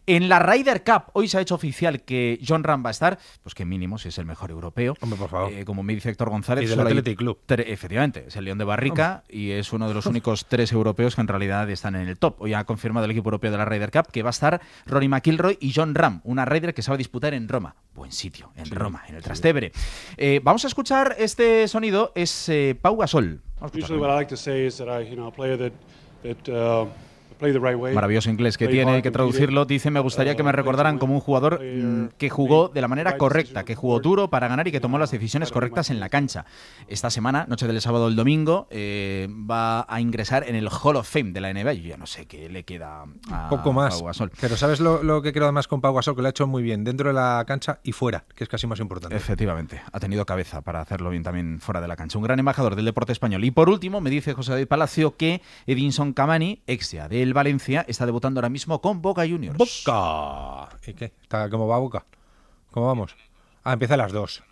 En la Ryder Cup, hoy se ha hecho oficial que John Ram va a estar, pues que mínimo si es el mejor europeo. Hombre, por favor. Eh, como me dice Héctor González. Y del Athletic Club. Efectivamente, es el León de Barrica y es uno de los <laughs> únicos tres europeos que en realidad están en el top. Hoy ha confirmado el equipo europeo de la Ryder Cup que va a estar Rory McIlroy y John Ram, una Ryder que se va a disputar en Roma. Buen sitio, en Roma, en el Trastebre. Eh, vamos a escuchar este sonido es eh, Pau Gasol maravilloso inglés que tiene, hay que traducirlo, dice, me gustaría que me uh, recordaran como un jugador mm, que jugó de la manera correcta, que jugó duro para ganar y que tomó las decisiones correctas en la cancha. Esta semana, noche del sábado al domingo, eh, va a ingresar en el Hall of Fame de la NBA. Yo ya no sé qué le queda a Pau Gasol. Pero ¿sabes lo, que creo además con Pau Gasol? Que lo ha hecho muy bien, dentro de la cancha y fuera, que es casi más importante. Efectivamente, ha tenido cabeza para hacerlo bien también fuera de la cancha. Un gran embajador del deporte español. Y por último, me dice José de Palacio que Edinson Camani, ex de el Valencia está debutando ahora mismo con Boca Juniors. ¡Boca! ¿Y qué? ¿Cómo va Boca? ¿Cómo vamos? Ah, empieza a las dos.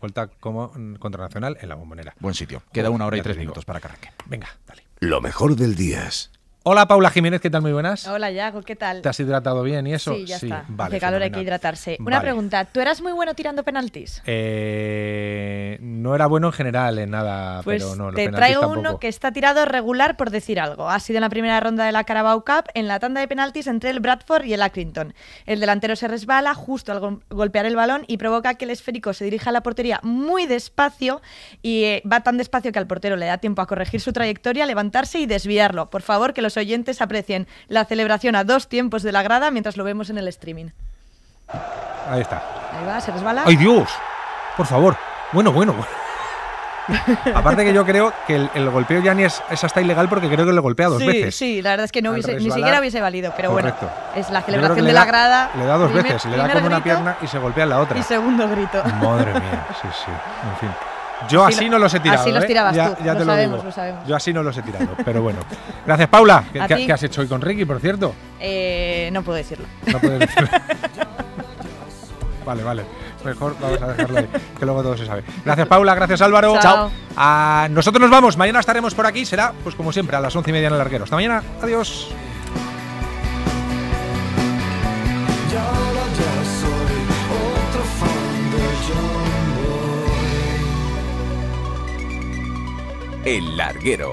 Vuelta como mm, contra Nacional en la bombonera. Buen sitio. Queda una hora y tres minutos para que Venga, dale. Lo mejor del día es... Hola Paula Jiménez, ¿qué tal? Muy buenas. Hola Yago, ¿qué tal? ¿Te has hidratado bien y eso? Sí, ya está. Vale, calor hay que hidratarse. Una pregunta, ¿tú eras muy bueno tirando penaltis? Eh, no era bueno en general en nada, pues pero no. Los te traigo uno que está tirado regular por decir algo. Ha sido en la primera ronda de la Carabao Cup, en la tanda de penaltis entre el Bradford y el Accrington. El delantero se resbala justo al golpear el balón y provoca que el esférico se dirija a la portería muy despacio y eh, va tan despacio que al portero le da tiempo a corregir su trayectoria, levantarse y desviarlo. Por favor, que los oyentes aprecien la celebración a dos tiempos de la grada mientras lo vemos en el streaming. Ahí está. Ahí va, se resbala. ¡Ay, Dios! Por favor. Bueno, bueno, bueno. <laughs> Aparte que yo creo que el, golpeo ya ni es, hasta ilegal porque creo que le golpea dos veces. Sí, la verdad es que no hubiese, ni siquiera hubiese valido, pero bueno, es la celebración de la grada. Le da dos veces, le da como una pierna y se golpea la otra. Y segundo grito. Madre mía, <laughs> sí, sí, en fin. Yo así, no los he tirado. Así los ¿eh? tirabas tú. Ya te sabemos, lo, sabemos, Yo así no los he tirado. pero bueno. Gracias, Paula. <laughs> ¿Qué, has hecho hoy con Ricky, por cierto? Eh, no puedo decirlo. No puedo decirlo. <laughs> <laughs> vale, vale. Mejor vamos a dejarlo ahí, que luego todo se sabe. Gracias, Paula. Gracias, Álvaro. Chao. nosotros nos vamos. Mañana estaremos por aquí. Será, pues como siempre, a las once y media en el larguero. Hasta mañana. Adiós. El Larguero,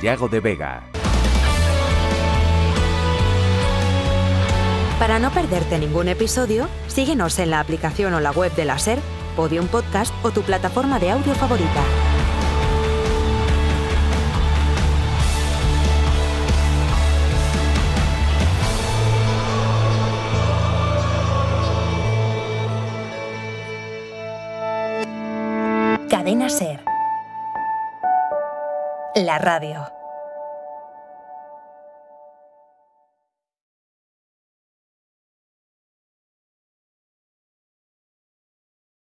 Tiago de Vega. Para no perderte ningún episodio, síguenos en la aplicación o la web de la SER, Podium Podcast o tu plataforma de audio favorita. Cadena SER la radio.